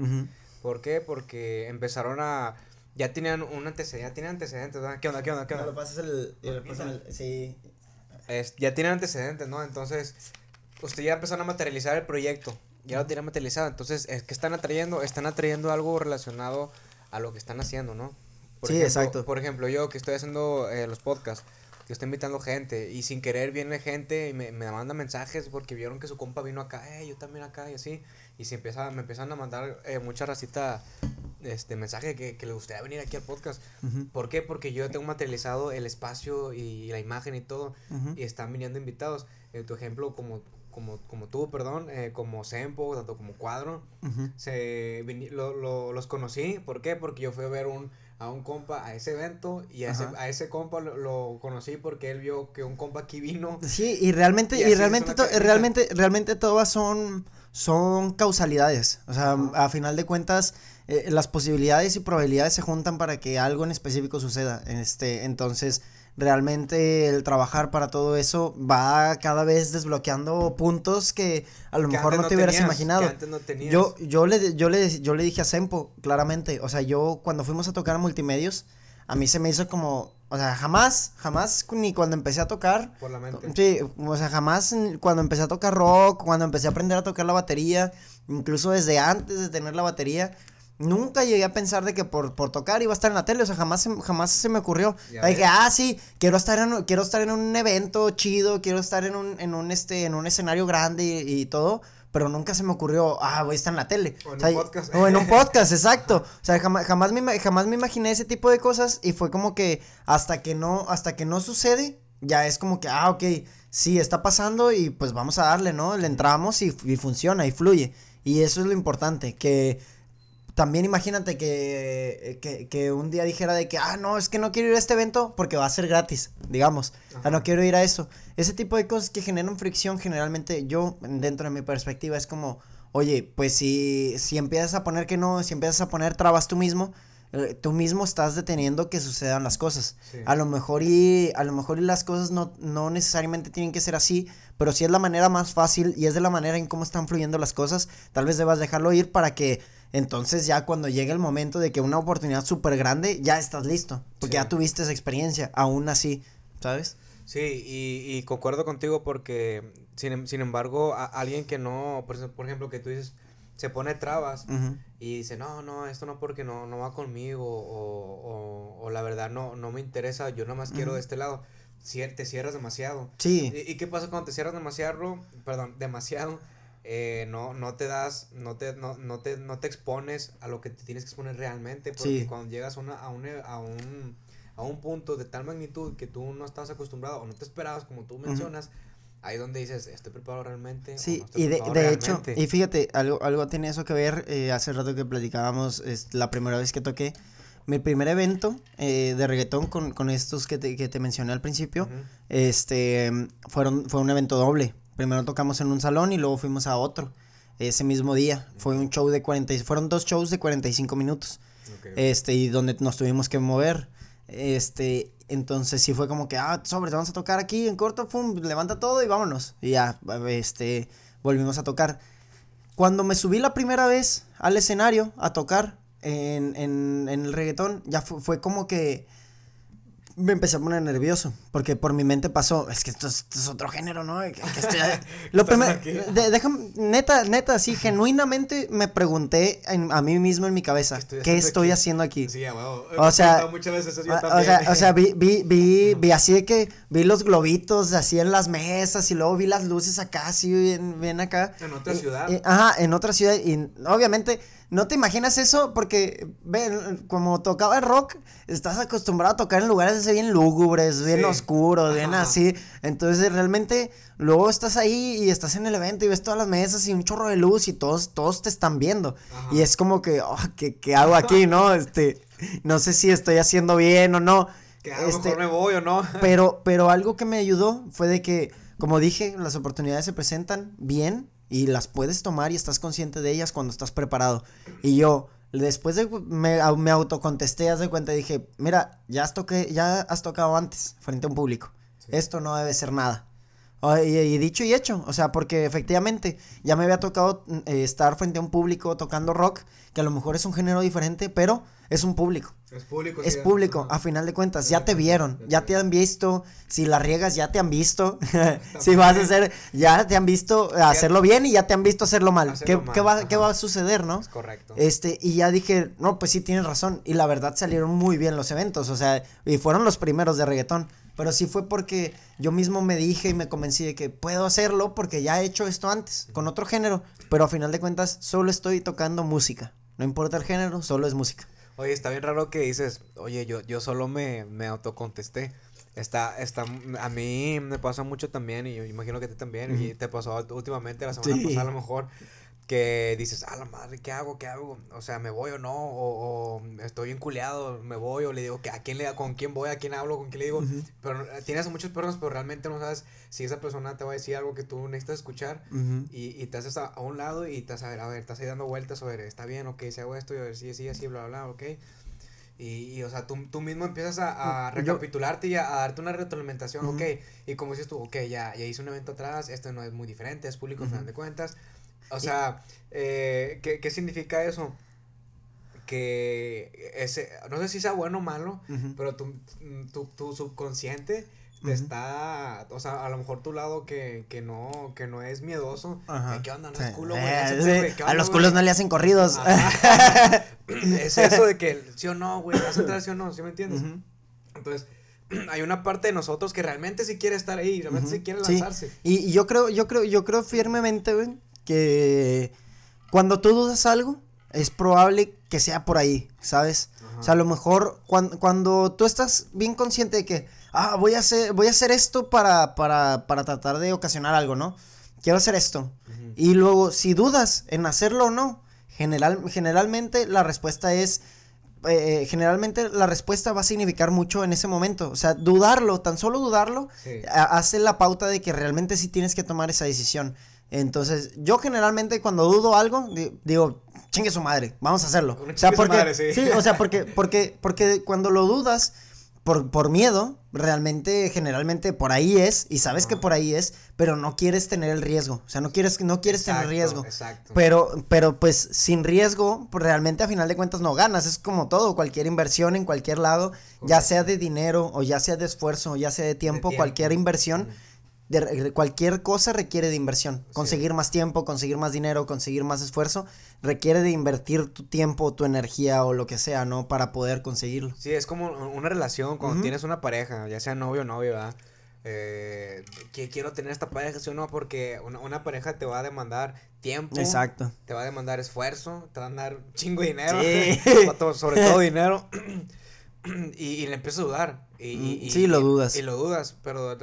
Speaker 1: ¿Por qué? Porque empezaron a ya tenían un antecedente, ya tienen antecedentes, ¿no? ¿Qué onda? ¿Qué onda? ¿Qué onda? lo
Speaker 2: el
Speaker 1: sí. ya tienen antecedentes, ¿no? Entonces, usted ya empezaron a materializar el proyecto, ya lo tienen materializado, entonces, es que están atrayendo, están atrayendo algo relacionado a lo que están haciendo, ¿no? sí, exacto. Por ejemplo, yo que estoy haciendo eh, los podcasts, que estoy invitando gente y sin querer viene gente y me, me manda mensajes porque vieron que su compa vino acá, eh, yo también acá y así. Y se empieza, me empiezan a mandar eh, mucha racita este mensaje que, le gustaría venir aquí al podcast. ¿Por qué? Porque yo tengo materializado el espacio y la imagen y todo y están viniendo invitados. En eh, tu ejemplo, como como, como tú, perdón, eh, como Sempo, tanto como Cuadro, se, los conocí. ¿Por qué? Porque yo fui a ver un, a un compa a ese evento y a, ese, a ese, compa lo, conocí porque él vio que un compa aquí vino. Sí, y realmente, y, realmente, realmente,
Speaker 2: realmente todas son, son causalidades. O sea, a final de cuentas, eh, las posibilidades y probabilidades se juntan para que algo en específico suceda. Este, entonces, realmente el trabajar para todo eso va cada vez desbloqueando puntos que a lo mejor no, te hubieras imaginado. Yo, yo, le, yo, le, yo le dije a Sempo, claramente, o sea, yo cuando fuimos a tocar multimedios, a mí se me hizo como, o sea, jamás, jamás ni cuando empecé a tocar. Por la mente. Sí, o sea, jamás cuando empecé a tocar rock, cuando empecé a aprender a tocar la batería, incluso desde antes de tener la batería, Nunca llegué a pensar de que por, por tocar iba a estar en la tele, o sea, jamás se, jamás se me ocurrió. Dije, ah, sí, quiero estar en quiero estar en un evento chido, quiero estar en un en un este en un escenario grande y, todo, pero nunca se me ocurrió, ah, voy a estar en la tele. O en un podcast. O en un [laughs] podcast, exacto. O sea, jamás, jamás me jamás me imaginé ese tipo de cosas y fue como que hasta que no hasta que no sucede, ya es como que, ah, ok, sí, está pasando y pues vamos a darle, ¿no? Le entramos y funciona y fluye. Y eso es lo importante, que también imagínate eh, que, un día dijera de que, ah, no, es que no quiero ir a este evento porque va a ser gratis, digamos. Ah, no quiero ir a eso. Ese tipo de cosas que generan fricción, generalmente yo, dentro de mi perspectiva, es como, oye, pues si, si empiezas a poner que no, si empiezas a poner trabas tú mismo, eh, tú mismo estás deteniendo que sucedan las cosas. A lo mejor y, a lo mejor y las cosas no, no necesariamente tienen que ser así, pero si es la manera más fácil y es de la manera en cómo están fluyendo las cosas, tal vez debas dejarlo ir para que entonces ya cuando llega el momento de que una oportunidad súper grande, ya estás listo, porque ya tuviste esa experiencia, aún así,
Speaker 1: ¿sabes? Sí, y, concuerdo contigo porque, sin, em, embargo, alguien que no, por, ejemplo, que tú dices, se pone trabas y dice, no, no, esto no porque no, no va conmigo o, la verdad no, no me interesa, yo nada más quiero de este lado, te cierras demasiado. Sí. ¿Y, qué pasa cuando te cierras demasiado, perdón, demasiado? Eh, no, no te das, no te, no, no, expones a lo que te tienes que exponer realmente, porque cuando llegas a, un, punto de tal magnitud que tú no estás acostumbrado o no te esperabas, como tú mencionas, ahí donde dices, ¿estoy preparado realmente? Sí, y de, hecho, y
Speaker 2: fíjate, algo, algo tiene eso que ver, eh, hace rato que platicábamos, es la primera vez que toqué, mi primer evento eh, de reggaetón con, estos que te, mencioné al principio, este, fueron, fue un evento doble, Primero tocamos en un salón y luego fuimos a otro ese mismo día. Fue un show de 40, fueron dos shows de 45 minutos. Este, y donde nos tuvimos que mover. Este, entonces sí fue como que, ah, sobre, vamos a tocar aquí en corto, pum, levanta todo y vámonos. Y ya, este, volvimos a tocar. Cuando me subí la primera vez al escenario a tocar en, en, en el reggaetón, ya fue como que me empecé a poner nervioso, porque por mi mente pasó, es que esto es, otro género, ¿no? [laughs] lo primero, déjame, neta, neta, así, genuinamente me pregunté a mí mismo en mi cabeza, ¿qué estoy haciendo aquí? Sí, O sea,
Speaker 1: o, sea,
Speaker 2: vi, [laughs] vi, así de que vi los globitos así en las mesas y luego vi las luces acá, así, bien, acá. En otra ciudad. ajá, en otra ciudad y obviamente no te imaginas eso porque, ven, como tocaba el rock, estás acostumbrado a tocar en lugares así bien lúgubres, bien oscuros, bien así. Entonces, realmente, luego estás ahí y estás en el evento y ves todas las mesas y un chorro de luz y todos, todos te están viendo. Y es como que, oh, ¿qué, hago aquí, no? [laughs] Este, no sé si estoy haciendo bien o no.
Speaker 1: Este, me voy o no.
Speaker 2: pero, pero algo que me ayudó fue de que, como dije, las oportunidades se presentan bien y las puedes tomar y estás consciente de ellas cuando estás preparado. Y yo, después de, me, autocontesté, haz de cuenta, dije, mira, ya has, ya has tocado antes frente a un público, esto no debe ser nada. Ah, y, dicho y hecho, o sea, porque efectivamente ya me había tocado mm, eh, estar frente a un público tocando rock, que a lo mejor es un género diferente, pero es un público.
Speaker 1: Es público. Es público,
Speaker 2: a final de cuentas, ya te vieron, ya te han visto, si la riegas ya te han visto, [laughs] si vas a hacer, ya te han visto eh, hacerlo bien y ya te han visto hacerlo mal, ¿Qué, va, ¿qué va a suceder, no? correcto. Este, y ya dije, no, pues sí tienes razón, y la verdad salieron muy bien los eventos, o sea, y fueron los primeros de reggaetón, pero sí fue porque yo mismo me dije y me convencí de que puedo hacerlo porque ya he hecho esto antes, con otro género, pero a final de cuentas solo estoy tocando música, no importa el género, solo es música.
Speaker 1: Oye, está bien raro que dices, oye, yo, yo solo me, me autocontesté. Está, está, a mí me pasa mucho también, y yo imagino que a ti también, y te pasó últimamente, la semana pasada a lo mejor, que dices, a la madre, ¿qué hago? ¿Qué hago? O sea, ¿me voy o no? O, estoy enculeado, ¿me voy? O le digo, ¿a quién le, ¿con quién voy? ¿A quién hablo? ¿Con quién le digo? Pero eh, tienes muchos muchas pero realmente no sabes si esa persona te va a decir algo que tú necesitas escuchar. y, y, te haces a, un lado y te haces, a ver, a ver, estás ahí dando vueltas, sobre ver, está bien, ok, si hago esto, y a ver, sí, sí, así, bla, bla, bla, ok. Y, y, o sea, tú, mismo empiezas a, a mm, recapitularte y a, darte una retroalimentación, ok. Y como dices tú, ok, ya, ya hice un evento atrás, esto no es muy diferente, es público al de cuentas. O sea, eh, ¿qué, ¿qué, significa eso? Que ese, no sé si sea bueno o malo, pero tu, tu, tu subconsciente te está, o sea, a lo mejor tu lado que, que no, que no es miedoso, ¿qué onda? No es culo, güey. Eh, a los culos no le hacen corridos. [laughs] es eso de que sí o no, güey, vas a entrar sí o no, ¿sí me entiendes? Entonces, [clears throat] hay una parte de nosotros que realmente sí quiere estar ahí, realmente sí quiere lanzarse.
Speaker 2: Y, y, yo creo, yo creo, yo creo firmemente, güey, que cuando tú dudas algo, es probable que sea por ahí, ¿sabes? O sea, a lo mejor cuando, tú estás bien consciente de que, ah, voy a hacer, voy a hacer esto para, para, para tratar de ocasionar algo, ¿no? Quiero hacer esto. Y luego, si dudas en hacerlo o no, general, generalmente la respuesta es, eh, generalmente la respuesta va a significar mucho en ese momento. O sea, dudarlo, tan solo dudarlo, hace la pauta de que realmente sí tienes que tomar esa decisión. Entonces, yo generalmente cuando dudo algo, digo, chingue su madre, vamos a hacerlo. o sea, porque, sí. o sea, porque, [laughs] porque, porque cuando lo dudas por, por miedo, realmente, generalmente por ahí es, y sabes que por ahí es, pero no quieres tener el riesgo. O sea, no quieres, no quieres tener riesgo. Pero, pero pues sin riesgo, realmente a final de cuentas no ganas. Es como todo, cualquier inversión en cualquier lado, ya sea de dinero, o ya sea de esfuerzo, o ya sea de tiempo, cualquier inversión cualquier cosa requiere de inversión. Conseguir más tiempo, conseguir más dinero, conseguir más esfuerzo, requiere de invertir tu tiempo, tu energía o lo que sea, ¿no? Para poder conseguirlo.
Speaker 1: Sí, es como una relación cuando tienes una pareja, ya sea novio o novia, eh, que quiero tener esta pareja, si no, porque una, pareja te va a demandar tiempo. Exacto. Te va a demandar esfuerzo, te va a dar chingo de dinero. [laughs] sobre todo [laughs] dinero. [clears throat] y, le empiezas a dudar. Y, y, sí, lo dudas. Y, lo dudas, pero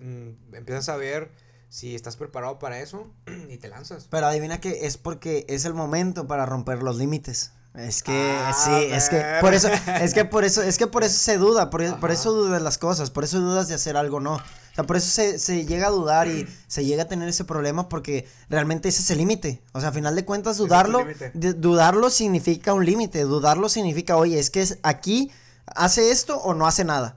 Speaker 1: Mm, empiezas a ver si estás preparado para eso [clears throat] y te lanzas.
Speaker 2: Pero adivina que es porque es el momento para romper los límites. Es que ah, sí, es que por eso, es que por eso, es que por eso se duda, por, eso dudas las cosas, por eso dudas de hacer algo no. O sea, por eso se, llega a dudar y [clears throat] se llega a tener ese problema porque realmente ese es el límite. O sea, a final de cuentas dudarlo, dudarlo significa un límite, dudarlo significa, oye, es que es aquí hace esto o no hace nada.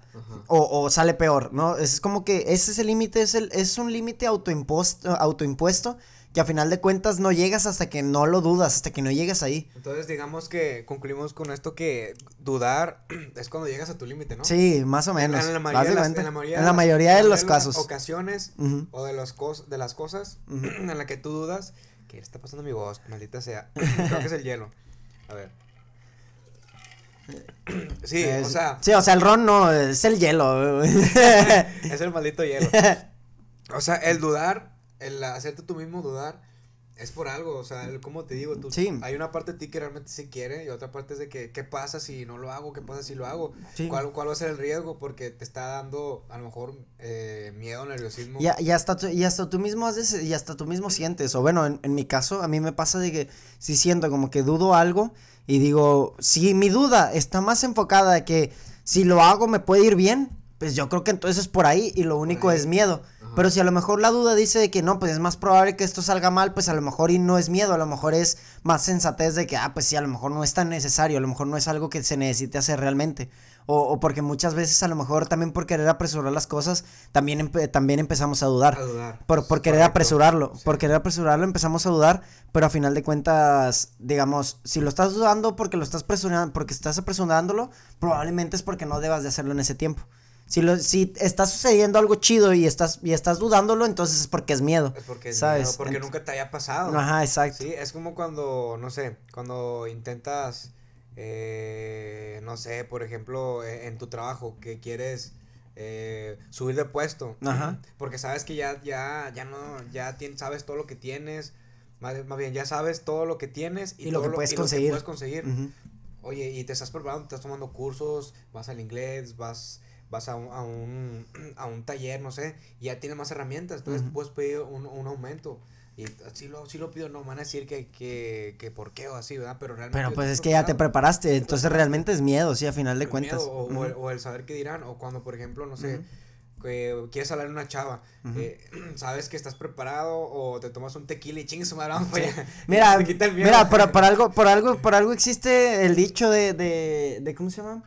Speaker 2: O, sale peor, ¿no? Es como que ese es el límite, es, es un límite autoimpuesto, autoimpuesto que a final de cuentas no llegas hasta que no lo dudas, hasta que no llegas ahí.
Speaker 1: Entonces digamos que concluimos con esto que dudar [clears throat] es cuando llegas a tu límite,
Speaker 2: ¿no? Sí, más o menos. En la mayoría, de, en en la de, los, casos. Ocasiones
Speaker 1: o de, los de las cosas [clears throat] en la que tú dudas, ¿qué está pasando mi voz? Maldita sea. [clears throat] Creo que es el hielo. A ver. Sí, o Sí,
Speaker 2: o sea, el ron no, es el hielo. [laughs] es el maldito hielo. [laughs]
Speaker 1: O sea, el dudar, el hacerte tú mismo dudar, es por algo, o sea, como te digo, tú, sí. hay una parte de ti que realmente sí quiere y otra parte es de que, ¿qué pasa si no lo hago? ¿Qué pasa si lo hago? ¿Cuál, ¿Cuál va a ser el riesgo? Porque te está dando, a lo mejor, eh, miedo, nerviosismo. Y, y,
Speaker 2: hasta, hasta tú mismo haces, y hasta tú mismo sientes, o bueno, en, en, mi caso, a mí me pasa de que si siento como que dudo algo y digo, si mi duda está más enfocada de que si lo hago me puede ir bien, pues yo creo que entonces es por ahí y lo único es miedo. Pero si a lo mejor la duda dice que no, pues es más probable que esto salga mal, pues a lo mejor y no es miedo, a lo mejor es más sensatez de que, ah, pues sí, a lo mejor no es tan necesario, a lo mejor no es algo que se necesite hacer realmente. O, porque muchas veces a lo mejor también por querer apresurar las cosas, también, también empezamos a dudar. Por, querer apresurarlo, por querer apresurarlo empezamos a dudar, pero a final de cuentas, digamos, si lo estás dudando porque lo estás apresurando, porque estás apresurándolo, probablemente es porque no debas de hacerlo en ese tiempo. Si, lo, si está sucediendo algo chido y estás, y estás dudándolo, entonces es porque es miedo. Es porque ¿sabes? porque nunca te
Speaker 1: haya pasado. Ajá, exacto. Sí, es como cuando, no sé, cuando intentas, eh, no sé, por ejemplo, e, en tu trabajo, que quieres... Eh, subir de puesto. Ajá. Porque sabes que ya, ya, ya no, ya tienes, sabes todo lo que tienes. Más, bien, ya sabes todo lo que tienes y, lo, que puedes conseguir. Lo que puedes conseguir. Oye, y te estás preparando, te estás tomando cursos, vas al inglés, vas vas a un, [clears throat] a un, taller, no sé, y ya tienes más herramientas, entonces puedes pedir un, un aumento. Y si lo, si lo pido, no van a decir que, que, por qué o así, ¿verdad? Pero realmente. Pero pues es que ya te preparaste, entonces realmente es miedo,
Speaker 2: sí, a final de cuentas. o,
Speaker 1: el, saber qué dirán, o cuando, por ejemplo, no sé. que quieres hablar a una chava, eh, [clears throat] sabes que estás preparado o te tomas un tequila y chingues madre, [laughs] Mira, [laughs] mira, por,
Speaker 2: por, algo, por algo, por algo existe el dicho de, de, de ¿cómo se llama?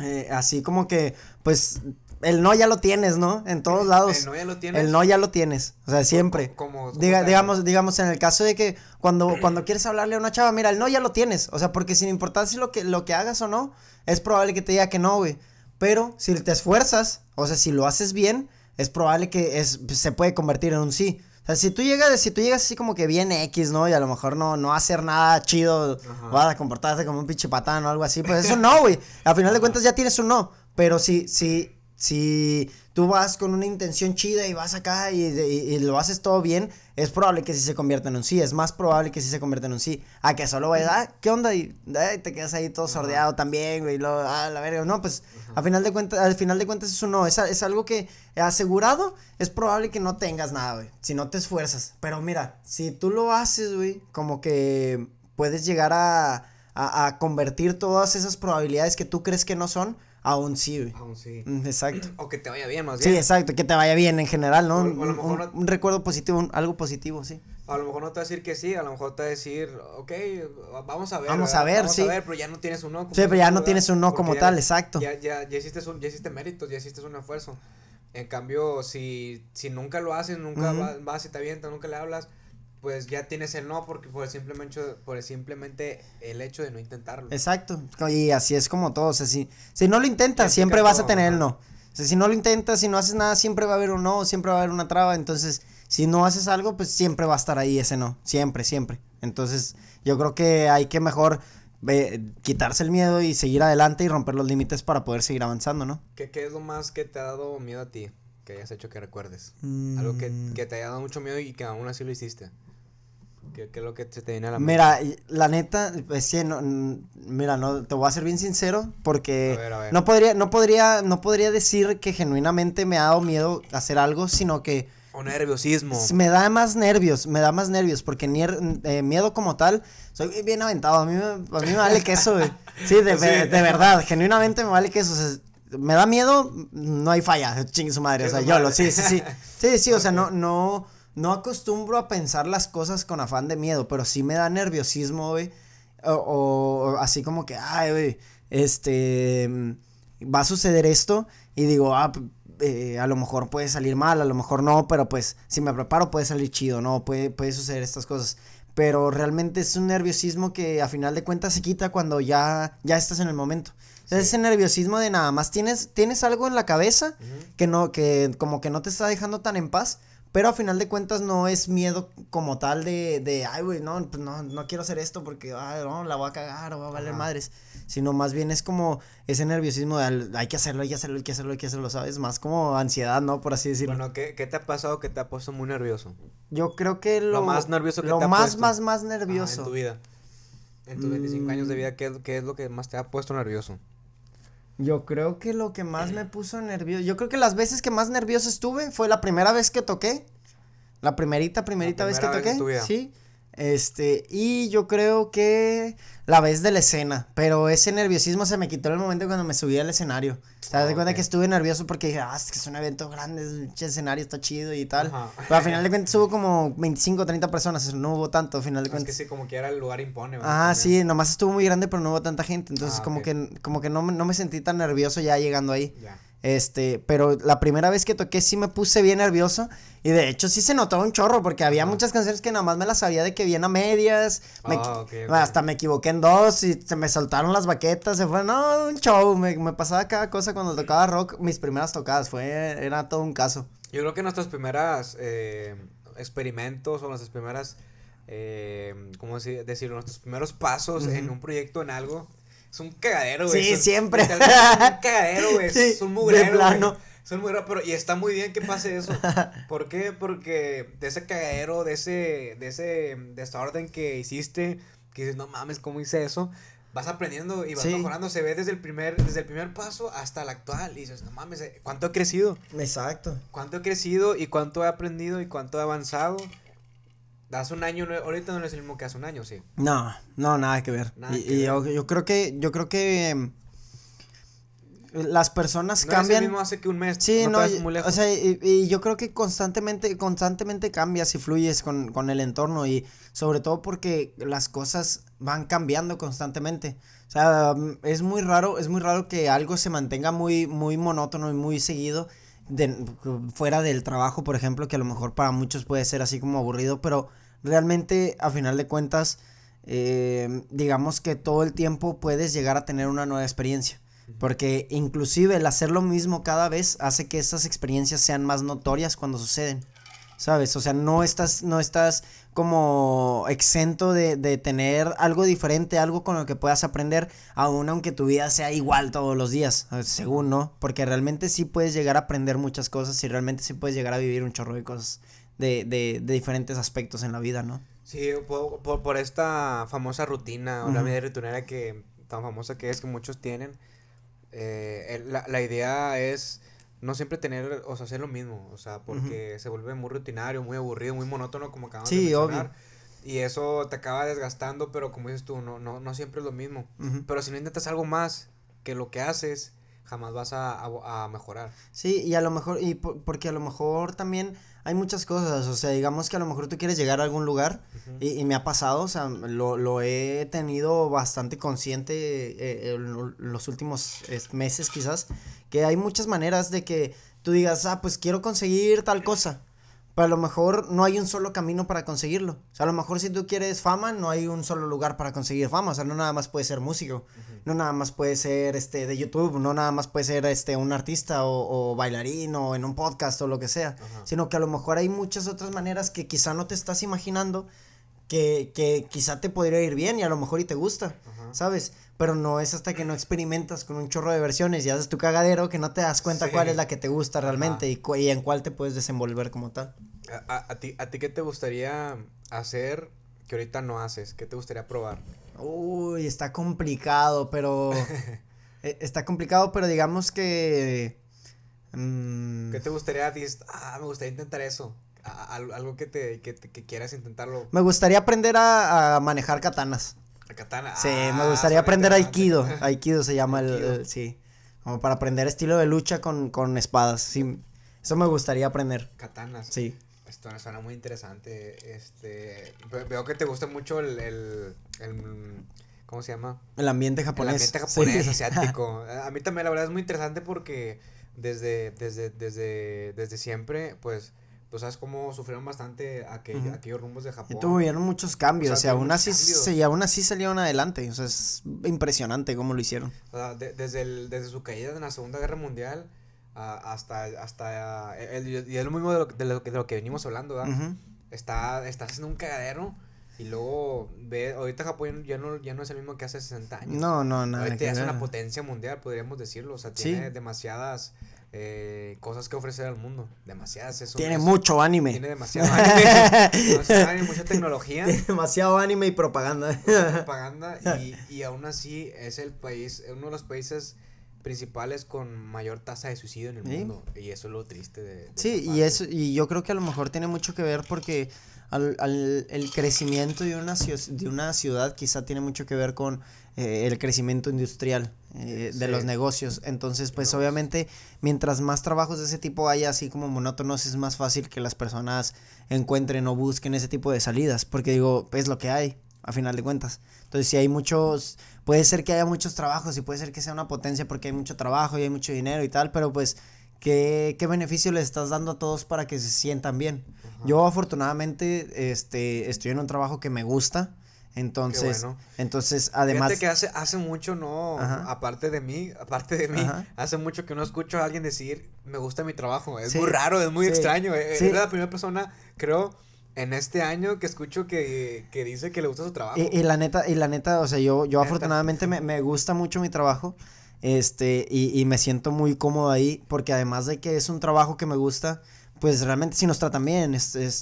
Speaker 2: Eh, así como que pues el no ya lo tienes, ¿no? En todos lados. El no ya lo tienes. El no ya lo tienes. O sea, siempre. Como, digamos, digamos, en el caso de que cuando, [clears throat] cuando quieres hablarle a una chava, mira, el no ya lo tienes. O sea, porque sin importar si lo que, lo que hagas o no, es probable que te diga que no, güey. Pero si te esfuerzas, o sea, si lo haces bien, es probable que es, se puede convertir en un sí. O sea, si tú llegas, si tú llegas así como que bien X, ¿no? Y a lo mejor no, no hacer nada chido, vas a comportarte como un pinche patán o algo así, pues eso no, güey. Al final de cuentas ya tienes un no. Pero si, si, si tú vas con una intención chida y vas acá y, lo haces todo bien, es probable que sí se convierta en un sí, es más probable que sí se convierta en un sí, a que solo vayas, ah, ¿qué onda? Y eh, te quedas ahí todo sordeado también, güey, ah, la verga, no, pues al final de cuentas, al final de cuentas es no, es, algo que asegurado, es probable que no tengas nada, güey, si no te esfuerzas, pero mira, si tú lo haces, güey, como que puedes llegar a convertir todas esas probabilidades que tú crees que no son, Aún sí, Aún sí. Mm, exacto. O
Speaker 1: que te vaya bien, más bien. Sí, exacto,
Speaker 2: que te vaya bien en general, ¿no? un, recuerdo positivo, algo positivo, sí.
Speaker 1: A lo mejor no te va a decir que sí, a lo mejor te va a decir, ok, vamos a ver. Vamos a ver, sí. Vamos a ver, pero ya no tienes un no. Como sí, pero ya no tienes un no como tal, exacto. Ya, ya, ya, hiciste ya hiciste méritos, ya hiciste un esfuerzo. En cambio, si, si nunca lo haces, nunca vas, vas, y te avientas, nunca le hablas, pues ya tienes el no porque por simplemente por simplemente el hecho de no intentarlo.
Speaker 2: Exacto. Y así es como todo, o sea, si, no lo intentas, siempre vas a tener el no. O sea, si no lo intentas, si no haces nada, siempre va a haber un no, siempre va a haber una traba, entonces si no haces algo, pues siempre va a estar ahí ese no, siempre, siempre. Entonces, yo creo que hay que mejor quitarse el miedo y seguir adelante y romper los límites para poder seguir avanzando, ¿no?
Speaker 1: ¿Qué, es lo más que te ha dado miedo a ti? Que hayas hecho que recuerdes. Mm. Algo que, que, te haya dado mucho miedo y que aún así lo hiciste. ¿Qué, lo que te viene a la Mira,
Speaker 2: la neta, es que no, mira, no, te voy a ser bien sincero porque no podría, no podría, no podría decir que genuinamente me ha dado miedo hacer algo, sino que o nerviosismo. Me da más nervios, me da más nervios, porque eh, miedo como tal, soy bien aventado, a mí, a mí me vale que eso, [laughs] Sí, de, verdad, genuinamente me vale queso. O me da miedo, no hay falla, chingue su madre, o sea, yo lo, sí, sí, sí. [laughs] Sí, sí, o sea, no, no no acostumbro a pensar las cosas con afán de miedo, pero sí me da nerviosismo, güey. O, así como que, ay, güey, este, mm, va a suceder esto y digo, ah, eh, a lo mejor puede salir mal, a lo mejor no, pero pues si me preparo puede salir chido, ¿no? Puede, puede suceder estas cosas. Pero realmente es un nerviosismo que a final de cuentas se quita cuando ya, ya estás en el momento. Es ese nerviosismo de nada más tienes, tienes algo en la cabeza que no, que como que no te está dejando tan en paz, pero a final de cuentas no es miedo como tal de, de ay, güey, no, pues no, no quiero hacer esto porque, no, la voy a cagar o va a valer madres. Sino más bien es como ese nerviosismo de, hay que hacerlo, hay que hacerlo, hay que hacerlo, hay que hacerlo, ¿sabes? Más como ansiedad, ¿no? Por así decirlo.
Speaker 1: Bueno, ¿qué, qué te ha pasado que te ha puesto muy nervioso?
Speaker 2: Yo creo que lo... Lo más nervioso que te ha más, más, más nervioso. Ah, en tu
Speaker 1: vida. En tus 25 años de mm. vida, ¿qué es lo que más te ha puesto
Speaker 2: nervioso? Yo creo que lo que más me puso nervioso, yo creo que las veces que más nervioso estuve fue la primera vez que toqué, la primerita, primerita vez que toqué, sí. Este, y yo creo que la vez de la escena, pero ese nerviosismo se me quitó en el momento cuando me subí al escenario. ¿Te das de ah, cuenta que estuve nervioso porque dije, ah, es que es un evento grande, es un escenario, está chido y tal. Ajá. Pero al final de cuentas hubo como 25 o 30 personas, no hubo tanto al final de cuentas. Es que sí, como que era el lugar impone. Ah, sí, nomás estuvo muy grande, pero no hubo tanta gente, entonces ah, como, que, como que no, no me sentí tan nervioso ya llegando ahí. Ya. Este, pero la primera vez que toqué sí me puse bien nervioso y de hecho sí se notó un chorro porque había muchas canciones que nada más me las sabía de que bien a medias, ah, hasta me equivoqué en dos y se me saltaron las baquetas, se fue, no, un show, me, pasaba cada cosa cuando tocaba rock, mis primeras tocadas, fue, era todo un caso.
Speaker 1: Yo creo que nuestras primeras eh, experimentos o nuestras primeras, eh, ¿cómo decirlo? Nuestros primeros pasos en un proyecto, en algo, es un cagadero, güey. Sí, siempre. [laughs] Es un cagadero, güey. es un mugrero. De plano. Es un mugrero, pero y está muy bien que pase eso. [laughs] ¿Por qué? Porque de ese cagadero, de ese, de ese desorden que hiciste, que dices, no mames, ¿cómo hice eso? Vas aprendiendo y vas mejorando. Se ve desde el primer, desde el primer paso hasta el actual. Y dices, no mames, eh,
Speaker 2: ¿cuánto he crecido? Exacto.
Speaker 1: ¿Cuánto he crecido y cuánto he aprendido y cuánto he avanzado? Hace un año, ahorita no es el mismo que hace un año, sí.
Speaker 2: No, no, nada que ver. y, Yo, creo que, yo creo que em, las personas no cambian. Mismo
Speaker 1: hace que un mes. Sí, no, o sea,
Speaker 2: y, y, yo creo que constantemente, constantemente cambias y fluyes con, con, el entorno y sobre todo porque las cosas van cambiando constantemente. O sea, mm, es muy raro, es muy raro que algo se mantenga muy, muy monótono y muy seguido fuera del trabajo, por ejemplo, que a lo mejor para muchos puede ser así como aburrido, pero Realmente, a final de cuentas, eh, digamos que todo el tiempo puedes llegar a tener una nueva experiencia. Porque inclusive el hacer lo mismo cada vez hace que estas experiencias sean más notorias cuando suceden. ¿Sabes? O sea, no estás, no estás como exento de, de tener algo diferente, algo con lo que puedas aprender, aun aunque tu vida sea igual todos los días, según, ¿no? Porque realmente sí puedes llegar a aprender muchas cosas y realmente sí puedes llegar a vivir un chorro de cosas de, de, de diferentes aspectos en la vida, ¿no?
Speaker 1: Sí, por, por, esta famosa rutina o la rutinera que tan famosa que es que muchos tienen, eh, la, la, idea es no siempre tener, o sea, hacer lo mismo, o sea, porque se vuelve muy rutinario, muy aburrido, muy monótono, como acabamos de mencionar. Obvio. Y eso te acaba desgastando, pero como dices tú, no, no, siempre es lo mismo. Pero si no intentas algo más que lo que haces, jamás vas a, a, mejorar.
Speaker 2: Sí, y a lo mejor, y porque a lo mejor también hay muchas cosas, o sea, digamos que a lo mejor tú quieres llegar a algún lugar y, me ha pasado, o sea, lo, he tenido bastante consciente en eh, los últimos meses quizás, que hay muchas maneras de que tú digas, ah, pues quiero conseguir tal cosa pero a lo mejor no hay un solo camino para conseguirlo. O sea, a lo mejor si tú quieres fama, no hay un solo lugar para conseguir fama. O sea, no nada más puede ser músico, no nada más puede ser este de YouTube, no nada más puede ser este un artista o, bailarín o en un podcast o lo que sea. Sino que a lo mejor hay muchas otras maneras que quizá no te estás imaginando que, que quizá te podría ir bien y a lo mejor y te gusta, ¿sabes? Pero no es hasta que no experimentas con un chorro de versiones y haces tu cagadero que no te das cuenta cuál es la que te gusta realmente y, y, en cuál te puedes desenvolver como tal.
Speaker 1: ¿A, a, ti, ¿A qué te gustaría hacer que ahorita no haces? ¿Qué te gustaría probar?
Speaker 2: Uy, está complicado, pero... [laughs] E, está complicado, pero digamos que... ¿Qué mm,
Speaker 1: te gustaría? ah, me gustaría intentar eso algo que te quieras intentarlo.
Speaker 2: Me gustaría aprender a, manejar katanas. A katana. Sí, me ah, gustaría aprender aikido. [laughs] Aikido se llama El, sí. Como para aprender estilo de lucha con, espadas. Sí. Eso me gustaría aprender. Katanas. Sí.
Speaker 1: Esto me suena muy interesante. Este, veo que te gusta mucho el, el, ¿cómo se llama? El ambiente japonés. El ambiente japonés, [laughs] asiático. A mí también la verdad es muy interesante porque desde, desde, desde, desde siempre, pues, pues sabes cómo sufrieron bastante aquellos rumbos de Japón. Y tuvieron muchos cambios, o sea, aún, así,
Speaker 2: aún así salieron adelante, o sea, es impresionante cómo lo hicieron.
Speaker 1: desde, el, desde su caída en la Segunda Guerra Mundial hasta, hasta el, y es lo mismo de lo, que venimos hablando, ¿verdad? está, está haciendo un cagadero. Y luego, ve, ahorita Japón ya no, ya no es el mismo que hace 60 años. No, no, nada. Ahorita ya es una potencia mundial, podríamos decirlo. O sea, tiene demasiadas eh, cosas que ofrecer al mundo. Demasiadas Tiene mucho anime. Tiene demasiado anime. [laughs] anime mucha tecnología. demasiado
Speaker 2: anime y propaganda. [laughs]
Speaker 1: y, y, aún así es el país, uno de los países principales con mayor tasa de suicidio en el mundo. Y eso es lo triste
Speaker 2: sí, y, eso, y yo creo que a lo mejor tiene mucho que ver porque... Al, al, el crecimiento de una, de una ciudad quizá tiene mucho que ver con eh, el crecimiento industrial. Eh, de los negocios. Entonces, pues obviamente, mientras más trabajos de ese tipo haya, así como monótonos, es más fácil que las personas encuentren o busquen ese tipo de salidas, porque digo, es lo que hay, a final de cuentas. Entonces, si hay muchos, puede ser que haya muchos trabajos y puede ser que sea una potencia porque hay mucho trabajo y hay mucho dinero y tal, pero pues, ¿qué, qué beneficio le estás dando a todos para que se sientan bien? Yo afortunadamente este, estoy en un trabajo que me gusta, entonces, entonces además... Fíjate que
Speaker 1: hace, hace mucho, no, aparte de mí, aparte de mí, hace mucho que no escucho a alguien decir, me gusta mi trabajo, es muy raro, es muy extraño, eh, es la primera persona, creo, en este año que escucho que, que dice que le gusta su trabajo. Y,
Speaker 2: la neta, y la neta, o sea, yo, yo afortunadamente me, me gusta mucho mi trabajo, este, y, y me siento muy cómodo ahí, porque además de que es un trabajo que me gusta, pues realmente sí nos tratan bien,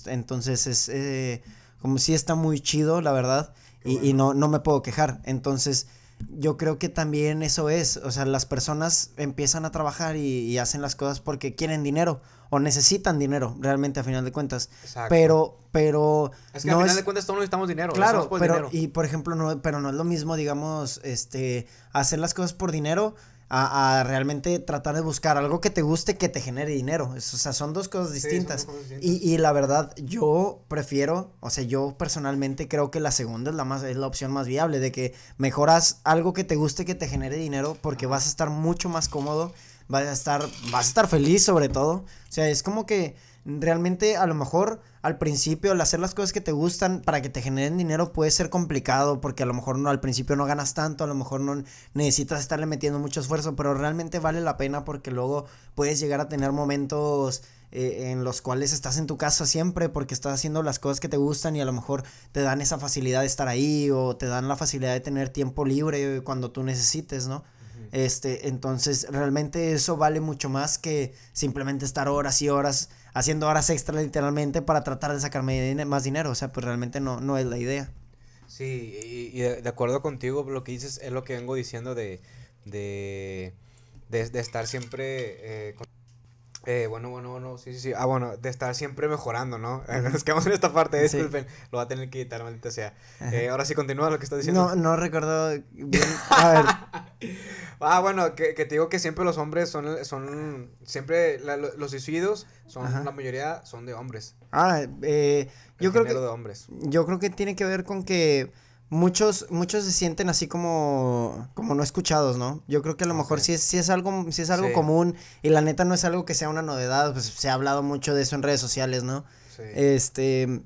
Speaker 2: entonces es... Eh, como si está muy chido, la verdad y, no, no me puedo quejar. Entonces, yo creo que también eso es, o sea, las personas empiezan a trabajar y, hacen las cosas porque quieren dinero o necesitan dinero, realmente a final de cuentas. Exacto. Pero, pero. Es que a final de
Speaker 1: cuentas todos necesitamos dinero. Claro, pues, pero y
Speaker 2: por ejemplo no, pero no es lo mismo, digamos, este, hacer las cosas por dinero a, realmente tratar de buscar algo que te guste que te genere dinero. o sea, son dos cosas distintas. Y, la verdad, yo prefiero, o sea, yo personalmente creo que la segunda es la, más, es la opción más viable, de que mejoras algo que te guste que te genere dinero porque vas a estar mucho más cómodo, vas a estar, vas a estar feliz sobre todo. O sea, es como que realmente a lo mejor al principio Al hacer las cosas que te gustan para que te generen dinero puede ser complicado porque a lo mejor no al principio no ganas tanto, a lo mejor no necesitas estarle metiendo mucho esfuerzo, pero realmente vale la pena porque luego puedes llegar a tener momentos eh, en los cuales estás en tu casa siempre porque estás haciendo las cosas que te gustan y a lo mejor te dan esa facilidad de estar ahí o te dan la facilidad de tener tiempo libre cuando tú necesites, ¿no? Este, entonces realmente eso vale mucho más que simplemente estar horas y horas haciendo horas extra literalmente para tratar de sacarme más dinero. O sea, pues realmente no, no es la idea.
Speaker 1: Sí, y, de acuerdo contigo, lo que dices es lo que vengo diciendo de, de, estar siempre... Eh, eh, bueno, bueno, bueno, sí, sí, sí. Ah, bueno, de estar siempre mejorando, ¿no? Nos [laughs] quedamos en esta parte, disculpen. Lo va a tener que quitar, maldita sea. Eh, ahora sí, continúa lo que está diciendo.
Speaker 2: No, no recuerdo bien. A ver. [laughs]
Speaker 1: ah, bueno, que, te digo que siempre los hombres son, son siempre, los suicidios son, la mayoría son de hombres.
Speaker 2: Ah, eh, yo creo que. de hombres. Yo creo que tiene que ver con que muchos, muchos se sienten así como, como no escuchados, ¿no? Yo creo que a lo mejor sí, es, sí es algo, es algo común y la neta no es algo que sea una novedad, pues se ha hablado mucho de eso en redes sociales, ¿no? Sí. Este,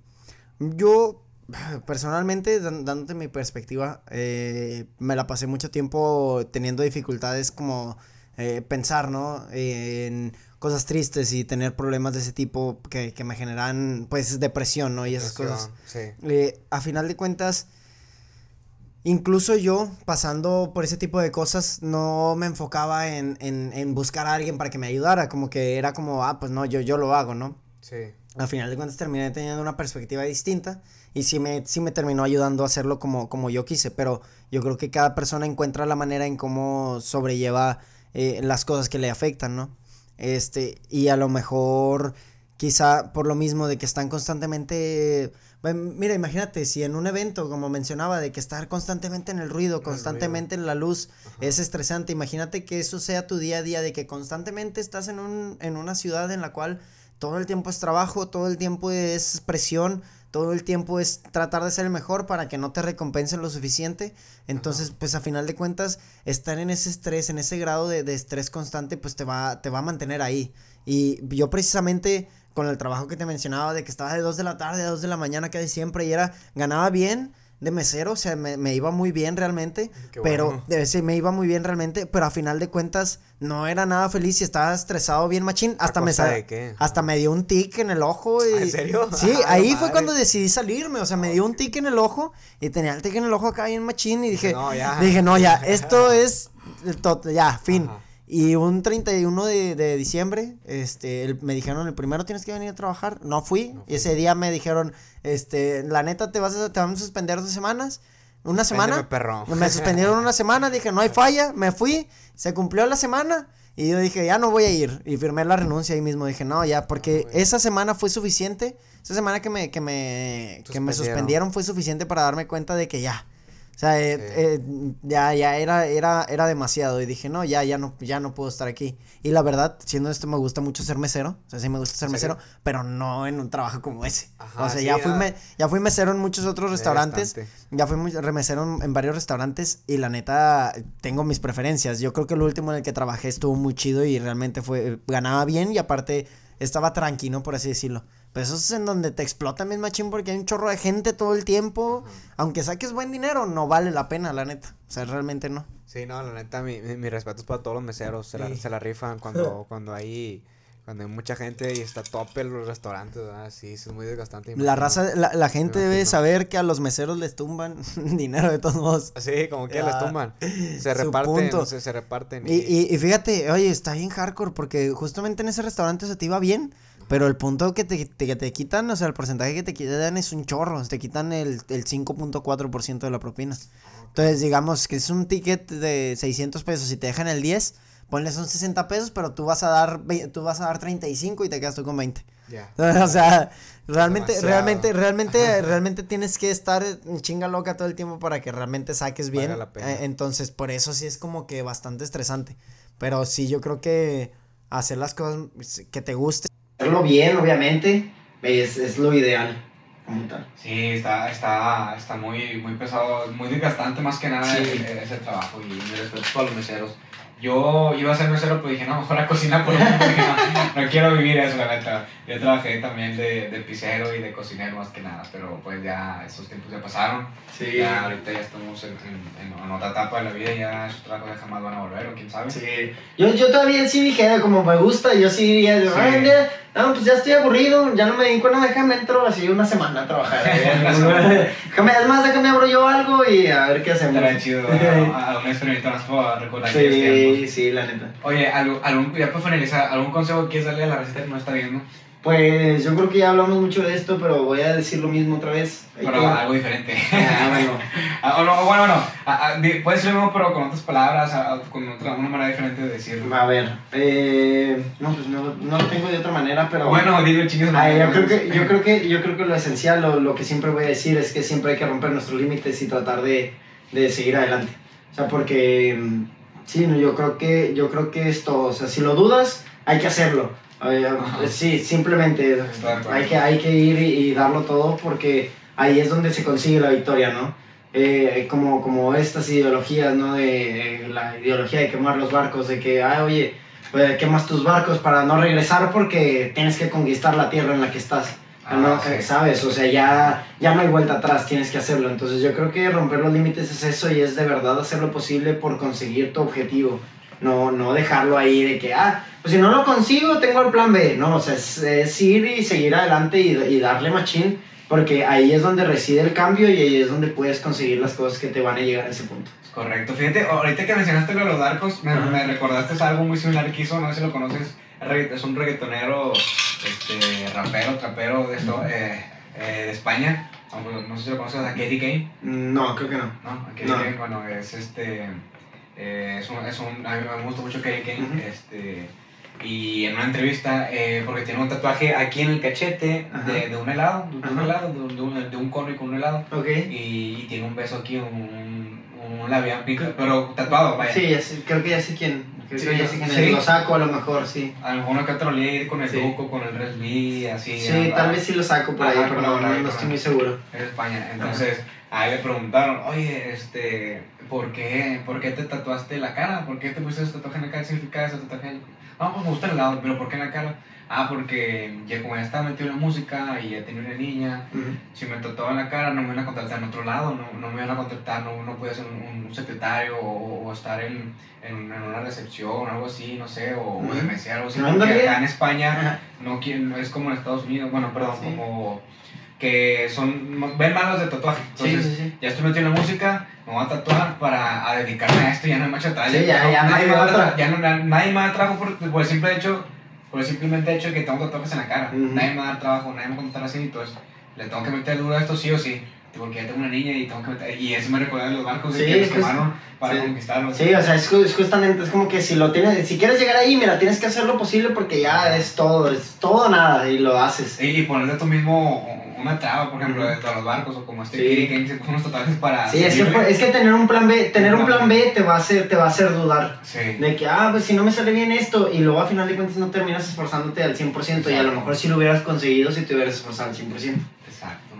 Speaker 2: yo [sighs] personalmente, dándote mi perspectiva, eh, me la pasé mucho tiempo teniendo dificultades como eh, pensar, ¿no? en cosas tristes y tener problemas de ese tipo que, me generan, pues, depresión, ¿no? Y esas cosas. Eh, a final de cuentas, Incluso yo, pasando por ese tipo de cosas, no me enfocaba en, buscar a alguien para que me ayudara, como que era como, ah, pues no, yo, yo lo hago, ¿no? Sí. Al final de cuentas terminé teniendo una perspectiva distinta y sí me, sí me terminó ayudando a hacerlo como, como yo quise, pero yo creo que cada persona encuentra la manera en cómo sobrelleva eh, las cosas que le afectan, ¿no? Este, y a lo mejor quizá por lo mismo de que están constantemente pues, mira, imagínate, si en un evento, como mencionaba, de que estar constantemente en el ruido, constantemente en la luz, es estresante. Imagínate que eso sea tu día a día, de que constantemente estás en, un, en una ciudad en la cual todo el tiempo es trabajo, todo el tiempo es presión, todo el tiempo es tratar de ser el mejor para que no te recompensen lo suficiente. Entonces, pues a final de cuentas, estar en ese estrés, en ese grado de, estrés constante, pues te va, te va a mantener ahí. Y yo precisamente con el trabajo que te mencionaba de que estaba de 2 de la tarde a 2 de la mañana casi siempre y era, ganaba bien de mesero, o sea, me, iba muy bien realmente, pero de sí, me iba muy bien realmente, pero a final de cuentas no era nada feliz y estaba estresado bien machín, hasta me hasta me dio un tic en el ojo y ¿En serio? [laughs] Sí, [laughs] ahí fue cuando decidí salirme, o sea, me dio un tic en el ojo y tenía el tic en el ojo acá bien machín y dije, no, ya. dije, no, ya, [laughs] esto es ya, fin. Y un 31 de, de diciembre, este, me dijeron, el primero tienes que venir a trabajar. No fui. Y ese día me dijeron, este, la neta, te vas a, te vamos a suspender dos semanas. Una semana. Me suspendieron una semana, dije, no hay falla, me fui, se cumplió la semana. Y yo dije, ya no voy a ir. Y firmé la renuncia ahí mismo. Dije, no, ya, ah, porque esa semana fue suficiente. Esa semana que me, que me, que me suspendieron fue suficiente para darme cuenta de que ya, o sea, eh, eh, ya, ya era, era, era demasiado. Y dije, no, ya, ya no, ya no puedo estar aquí. Y la verdad, siendo esto, me gusta mucho ser mesero. O sea, sí me gusta ser mesero, pero no en un trabajo como ese. o sea, ya, fui me, ya fui mesero en muchos otros restaurantes. Ya fui mesero en, en, varios restaurantes. Y la neta, tengo mis preferencias. Yo creo que el último en el que trabajé estuvo muy chido y realmente fue. Eh, ganaba bien y aparte estaba tranquilo, por así decirlo pues eso es en donde te explota mi machín porque hay un chorro de gente todo el tiempo. Aunque saques buen dinero, no vale la pena, la neta. O sea, realmente no.
Speaker 1: Sí, no, la neta, mi, respeto es para todos los meseros. Se, la, rifan cuando, [laughs] cuando hay... Cuando hay mucha gente y está tope en los restaurantes, Sí, es muy desgastante. La raza, la, gente
Speaker 2: debe saber que a los meseros les tumban [laughs] dinero de todos modos. Sí, como que les ah, tumban. [laughs] Se reparten, se
Speaker 1: reparten. Y...
Speaker 2: y, fíjate, oye, está bien hardcore porque justamente en ese restaurante se te iba bien, pero el punto que te, quitan, o sea, el porcentaje que te quitan es un chorro. Te quitan el, el 5.4% de la propina. Entonces, digamos que es un ticket de 600 pesos y te dejan el 10, ponle son 60 pesos, pero tú vas a dar, tú vas a dar 35 y te quedas tú con 20. Yeah. [laughs] o sea, realmente, realmente, realmente, [laughs] realmente tienes que estar chinga loca todo el tiempo para que realmente saques bien. Eh, entonces, por eso sí es como que bastante estresante. Pero sí, yo creo que hacer las cosas que te gusten hacerlo bien, obviamente, es, es lo ideal. Como tal. Sí, está, está, está
Speaker 1: muy, muy pesado, muy desgastante más que nada ese, trabajo y me respeto a los meseros. Yo iba a ser mesero, pero dije, no, mejor a cocina por porque no, quiero vivir eso, la neta. Yo trabajé también de, de y de cocinero más que nada, pero pues ya esos tiempos ya pasaron. Sí. Ya ahorita ya estamos en, en, otra etapa de la vida y ya esos trabajos ya jamás van a volver, o
Speaker 2: quién sabe. Sí. Yo, yo todavía sí dije, como me gusta, yo sí diría, sí. No, ah, pues ya estoy aburrido, ya no me dedico a déjame entro así una semana a trabajar. [laughs] déjame, es más, déjame abro yo algo y a ver qué
Speaker 1: hacemos. Estará chido a, a un experimento más para recordar. Sí,
Speaker 2: sí, la neta. Oye, algo, algún, ya para finalizar, ¿algún consejo que quieres darle a la receta que no está viendo? Pues yo creo que ya hablamos mucho de esto, pero voy a decir lo mismo otra vez. Pero algo diferente. Ah, bueno. [laughs] Ah, bueno, bueno, ah, ah, decirlo puede lo mismo, pero con otras palabras, con otra, una manera diferente de decirlo. A ver, eh, no, pues no, lo tengo de otra manera, pero... Bueno, digo chingues. Ah, yo, creo que, yo, creo que, yo creo que lo esencial, lo, que siempre voy a decir es que siempre hay que romper nuestros límites y tratar de, de seguir adelante. O sea, porque... Mm, sí, yo creo que, yo creo que esto, o sea, si lo dudas, hay que hacerlo. Eh, sí, simplemente hay que, hay que ir y, darlo todo porque ahí es donde se consigue la victoria, ¿no? Eh, como, como estas ideologías, ¿no? De, eh, la ideología de quemar los barcos, de que, ah, oye, quemas tus barcos para no regresar porque tienes que conquistar la tierra en la que estás. Ah, ¿Sabes? O sea, ya, ya no hay vuelta atrás, tienes que hacerlo. Entonces yo creo que romper los límites es eso y es de verdad hacer lo posible por conseguir tu objetivo. No, no dejarlo ahí de que, ah, pues si no lo consigo, tengo el plan B. No, o sea, es, ir y seguir adelante y, y darle machín, porque ahí es donde reside el cambio y ahí es donde puedes conseguir las cosas que te van a llegar a ese punto.
Speaker 1: Correcto. Fíjate, ahorita que mencionaste lo de los arcos, me, me recordaste algo muy similar que hizo, no sé si lo conoces, es un reggaetonero, este, rapero, trapero de, esto, eh, eh, de España. Pues, no, sé si lo conoces, a Katie Kane. No, creo que no. No, a Katie Kane, bueno, es este eh, es, un, un, a mí me gusta mucho que Kane. este, y en una entrevista, porque eh, tiene un tatuaje aquí en el cachete de, de, un helado, de un, helado de, un, de un cono y con un helado. Y, tiene un beso aquí, un, un labial, pero tatuado, Sí, creo que ya sé quién. sí, Lo saco a lo mejor, sí. Alguno que ir con el Duco, con el Resby, así. Sí, tal vez sí lo saco por ahí, pero no, estoy muy seguro. En España, entonces. Ahí le preguntaron, oye, este, ¿por qué, ¿por qué te tatuaste la cara? ¿Por qué te pusiste ese tatuaje en la cara? ¿Qué significa ese tatuaje? Vamos, No, pues me gusta el lado, pero ¿por qué en la cara? Ah, porque ya como ya estaba metido en la música y ya tenía una niña, si me tatuaba en la cara no me iban a contratar en otro lado, no, no me iban a contratar, no, no podía ser un, secretario o, estar en, una recepción o algo así, no sé, o, uh algo así. Porque acá en España no quien no, es como en Estados Unidos, bueno, perdón, como que son, ven malos de tatuaje. Entonces, ya estoy metido en la música, me voy a tatuar para a dedicarme a esto, ya no hay macho Sí, ya, ya, nadie, me ya no, nadie me da trabajo por, por, el simple hecho, por el simplemente hecho de que tengo tatuajes en la cara. Nadie me va a trabajo, nadie me va a contratar así, entonces le tengo que meter duro a esto sí o sí. Porque ya tengo una niña y
Speaker 2: tengo que meter, y eso me recuerda a los barcos sí, que los quemaron para conquistarlos. Sí, o sea, es, es, justamente, es como que si lo tienes, si quieres llegar ahí, mira, tienes que hacer lo posible porque ya es todo, es todo nada y lo haces. Y, y ponerle tú mismo una traba, por ejemplo, de todos los barcos o como este sí. que hay unos totales para. Sí, es que, es que, tener un plan B, tener un plan B te va a hacer, te va a hacer dudar. De que, ah, pues si no me sale bien esto, y luego a final de cuentas no terminas esforzándote al 100%, y a lo mejor si lo hubieras conseguido si te hubieras esforzado al 100%. Exacto.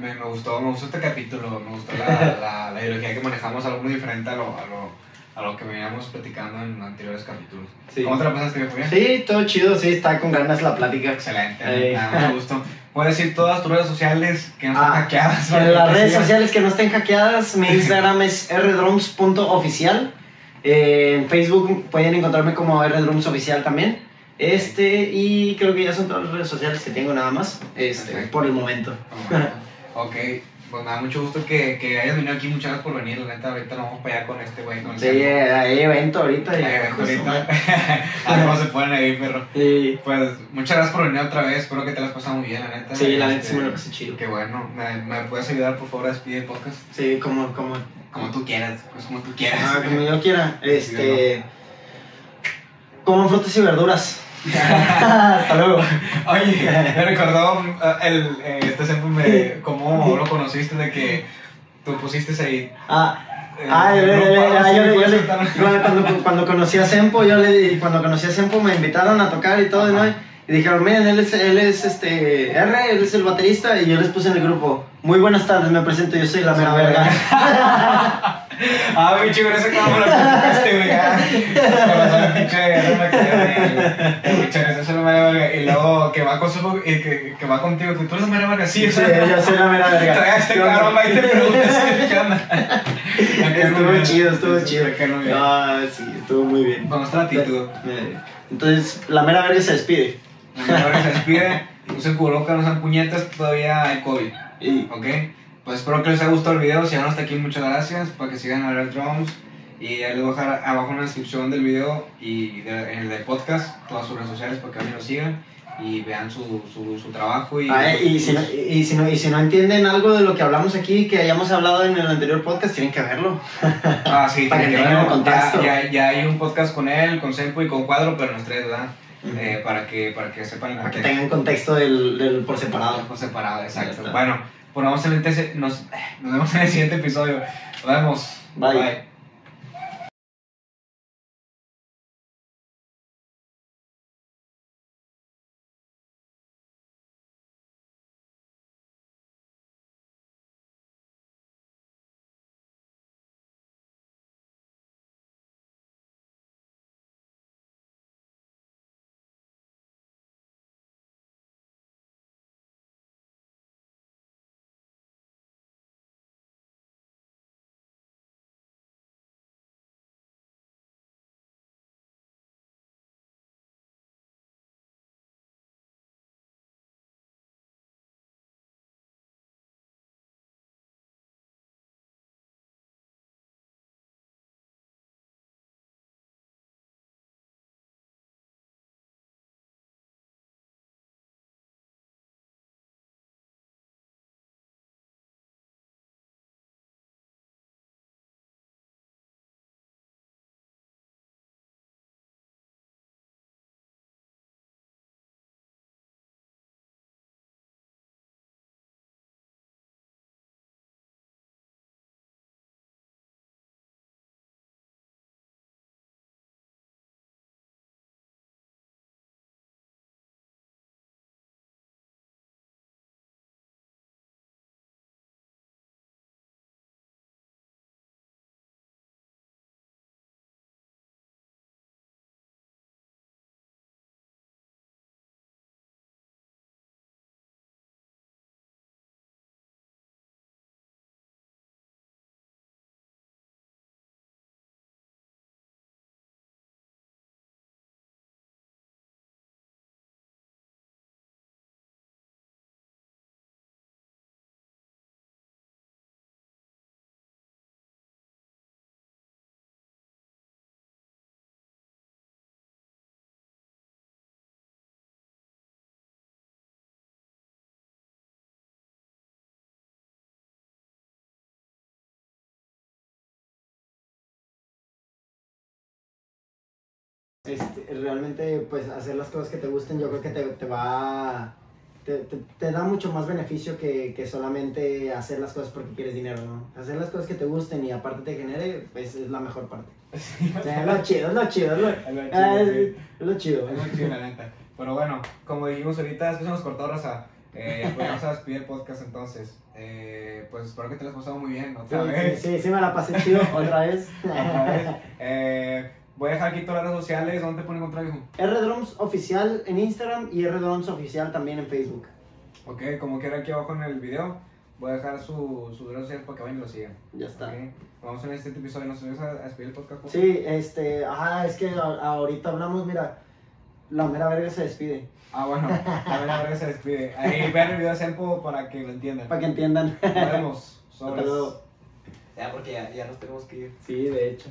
Speaker 2: me, gustó, me gustó este capítulo,
Speaker 1: me gustó la, [laughs] la, ideología que manejamos, algo muy diferente a a lo a lo que veníamos platicando en anteriores capítulos. ¿Cómo te la pasaste,
Speaker 2: Sí, todo chido, sí, está con ganas la plática. Excelente, eh. me Puedes decir todas tus redes sociales que no estén ah, hackeadas. las redes sociales que no estén hackeadas, mi [laughs] Instagram es rdrums.oficial. Eh, en Facebook pueden encontrarme como rdrums oficial también. Este, y creo que ya son todas las redes sociales que tengo nada más, este, por el momento. [laughs] Ok, pues nada mucho gusto
Speaker 1: que, que hayas venido aquí. Muchas gracias por venir. La neta, ahorita nos vamos para allá con este güey. Con sí, eh, hay evento ahorita. Hay evento ahorita. [laughs] a cómo se ponen ahí, perro. Sí. Pues muchas gracias por venir otra vez. Espero que te las pasado muy bien, la neta. Sí, la neta sí me lo este, pasé chido. Qué bueno. ¿Me, me puedes ayudar, por favor, a despedir el
Speaker 2: podcast? Sí, como, como, como tú quieras. Pues como tú quieras. Ah, como yo quiera. [laughs] Este. Como frutas y verduras.
Speaker 1: Hasta luego. Oye, me recordó eh, el, eh, este Sempo, me, cómo lo conociste de que tú pusiste ahí.
Speaker 2: Ah. Eh, ah, ah yo, le, yo, cuando, conocí a Sempo, yo le, cuando conocí a Sempo me invitaron a tocar y todo, Y dijeron, miren, él es, él es este R, él es el baterista, y yo les puse en el grupo, muy buenas tardes, me presento, yo soy la mera
Speaker 3: verga. [laughs]
Speaker 1: Ah, chico, ah, con
Speaker 3: esa cámara me güey.
Speaker 1: Con pinche, pinche, eso es la mera verga. Y luego que va con su, y eh, que, que va contigo, que tú eres la mera verga. Sí, sí, yo soy la mera verga. Trae este carro para y te preguntas
Speaker 2: qué [laughs] Estuvo chido, estuvo chido. Ah, sí, estuvo muy bien. Vamos está la actitud? Eh, entonces, la mera verga se despide. La mera verga se
Speaker 1: despide. Usen cubrebocas, no sean puñetas, todavía hay COVID. ¿Ok? Pues espero que les haya gustado el video. Si no hasta aquí, muchas gracias. Para que sigan a ver drums. Y ya les voy a dejar abajo en la descripción del video y en el de podcast, todas sus redes sociales para que a mí lo sigan y vean
Speaker 2: su, su, trabajo. Ah, y, y, si no, y, si no, entienden algo de lo que hablamos aquí, que hayamos hablado en el anterior podcast, tienen que verlo. [laughs] Ah, sí, [laughs] para que, tengan contexto. Ya, ya, hay un
Speaker 1: podcast con él, con Sempo y con Cuadro, pero los tres, ¿verdad? Eh, para, que, para que sepan. Para que tengan contexto del, del por separado. Por separado, exacto. Bueno. Ponemos pues el Nos, nos vemos en el siguiente episodio. Nos vemos. Bye. Bye.
Speaker 2: Este, realmente pues hacer las cosas que te gusten yo creo que te, te va te, te, da mucho más beneficio que, que, solamente hacer las cosas porque quieres dinero, ¿no? Hacer las cosas que te gusten y aparte te genere, pues es la mejor parte. [laughs] o sea, es lo chido, es lo chido, es lo, ah, chido. chido, la neta. Pero bueno, como dijimos ahorita,
Speaker 1: después hemos cortado raza. Eh, pues vamos a despedir el podcast entonces. Eh, pues espero que te lo has pasado muy bien otra vez. Sí, sí, me la pasé chido otra vez. [laughs] Otra vez. [laughs] Eh, Voy a dejar aquí todas las redes sociales. ¿Dónde te pueden encontrar, hijo?
Speaker 2: RDrums Oficial en Instagram y r RDrums Oficial también en Facebook. Ok, como quiera aquí abajo en el video. Voy a dejar sus su redes sociales para
Speaker 1: que vayan y lo sigan. Ya está. Okay. Vamos en este episodio. ¿Nos vamos a, despedir el podcast? Sí,
Speaker 2: este. Ajá, es que ahorita hablamos, mira. La mera verga se despide. Ah, bueno, la mera verga se despide. Ahí [laughs] vean el video de tiempo para que lo entiendan. Para que entiendan. Nos vemos. [laughs] Hasta
Speaker 1: Ya, porque ya nos tenemos que ir. Sí, de hecho.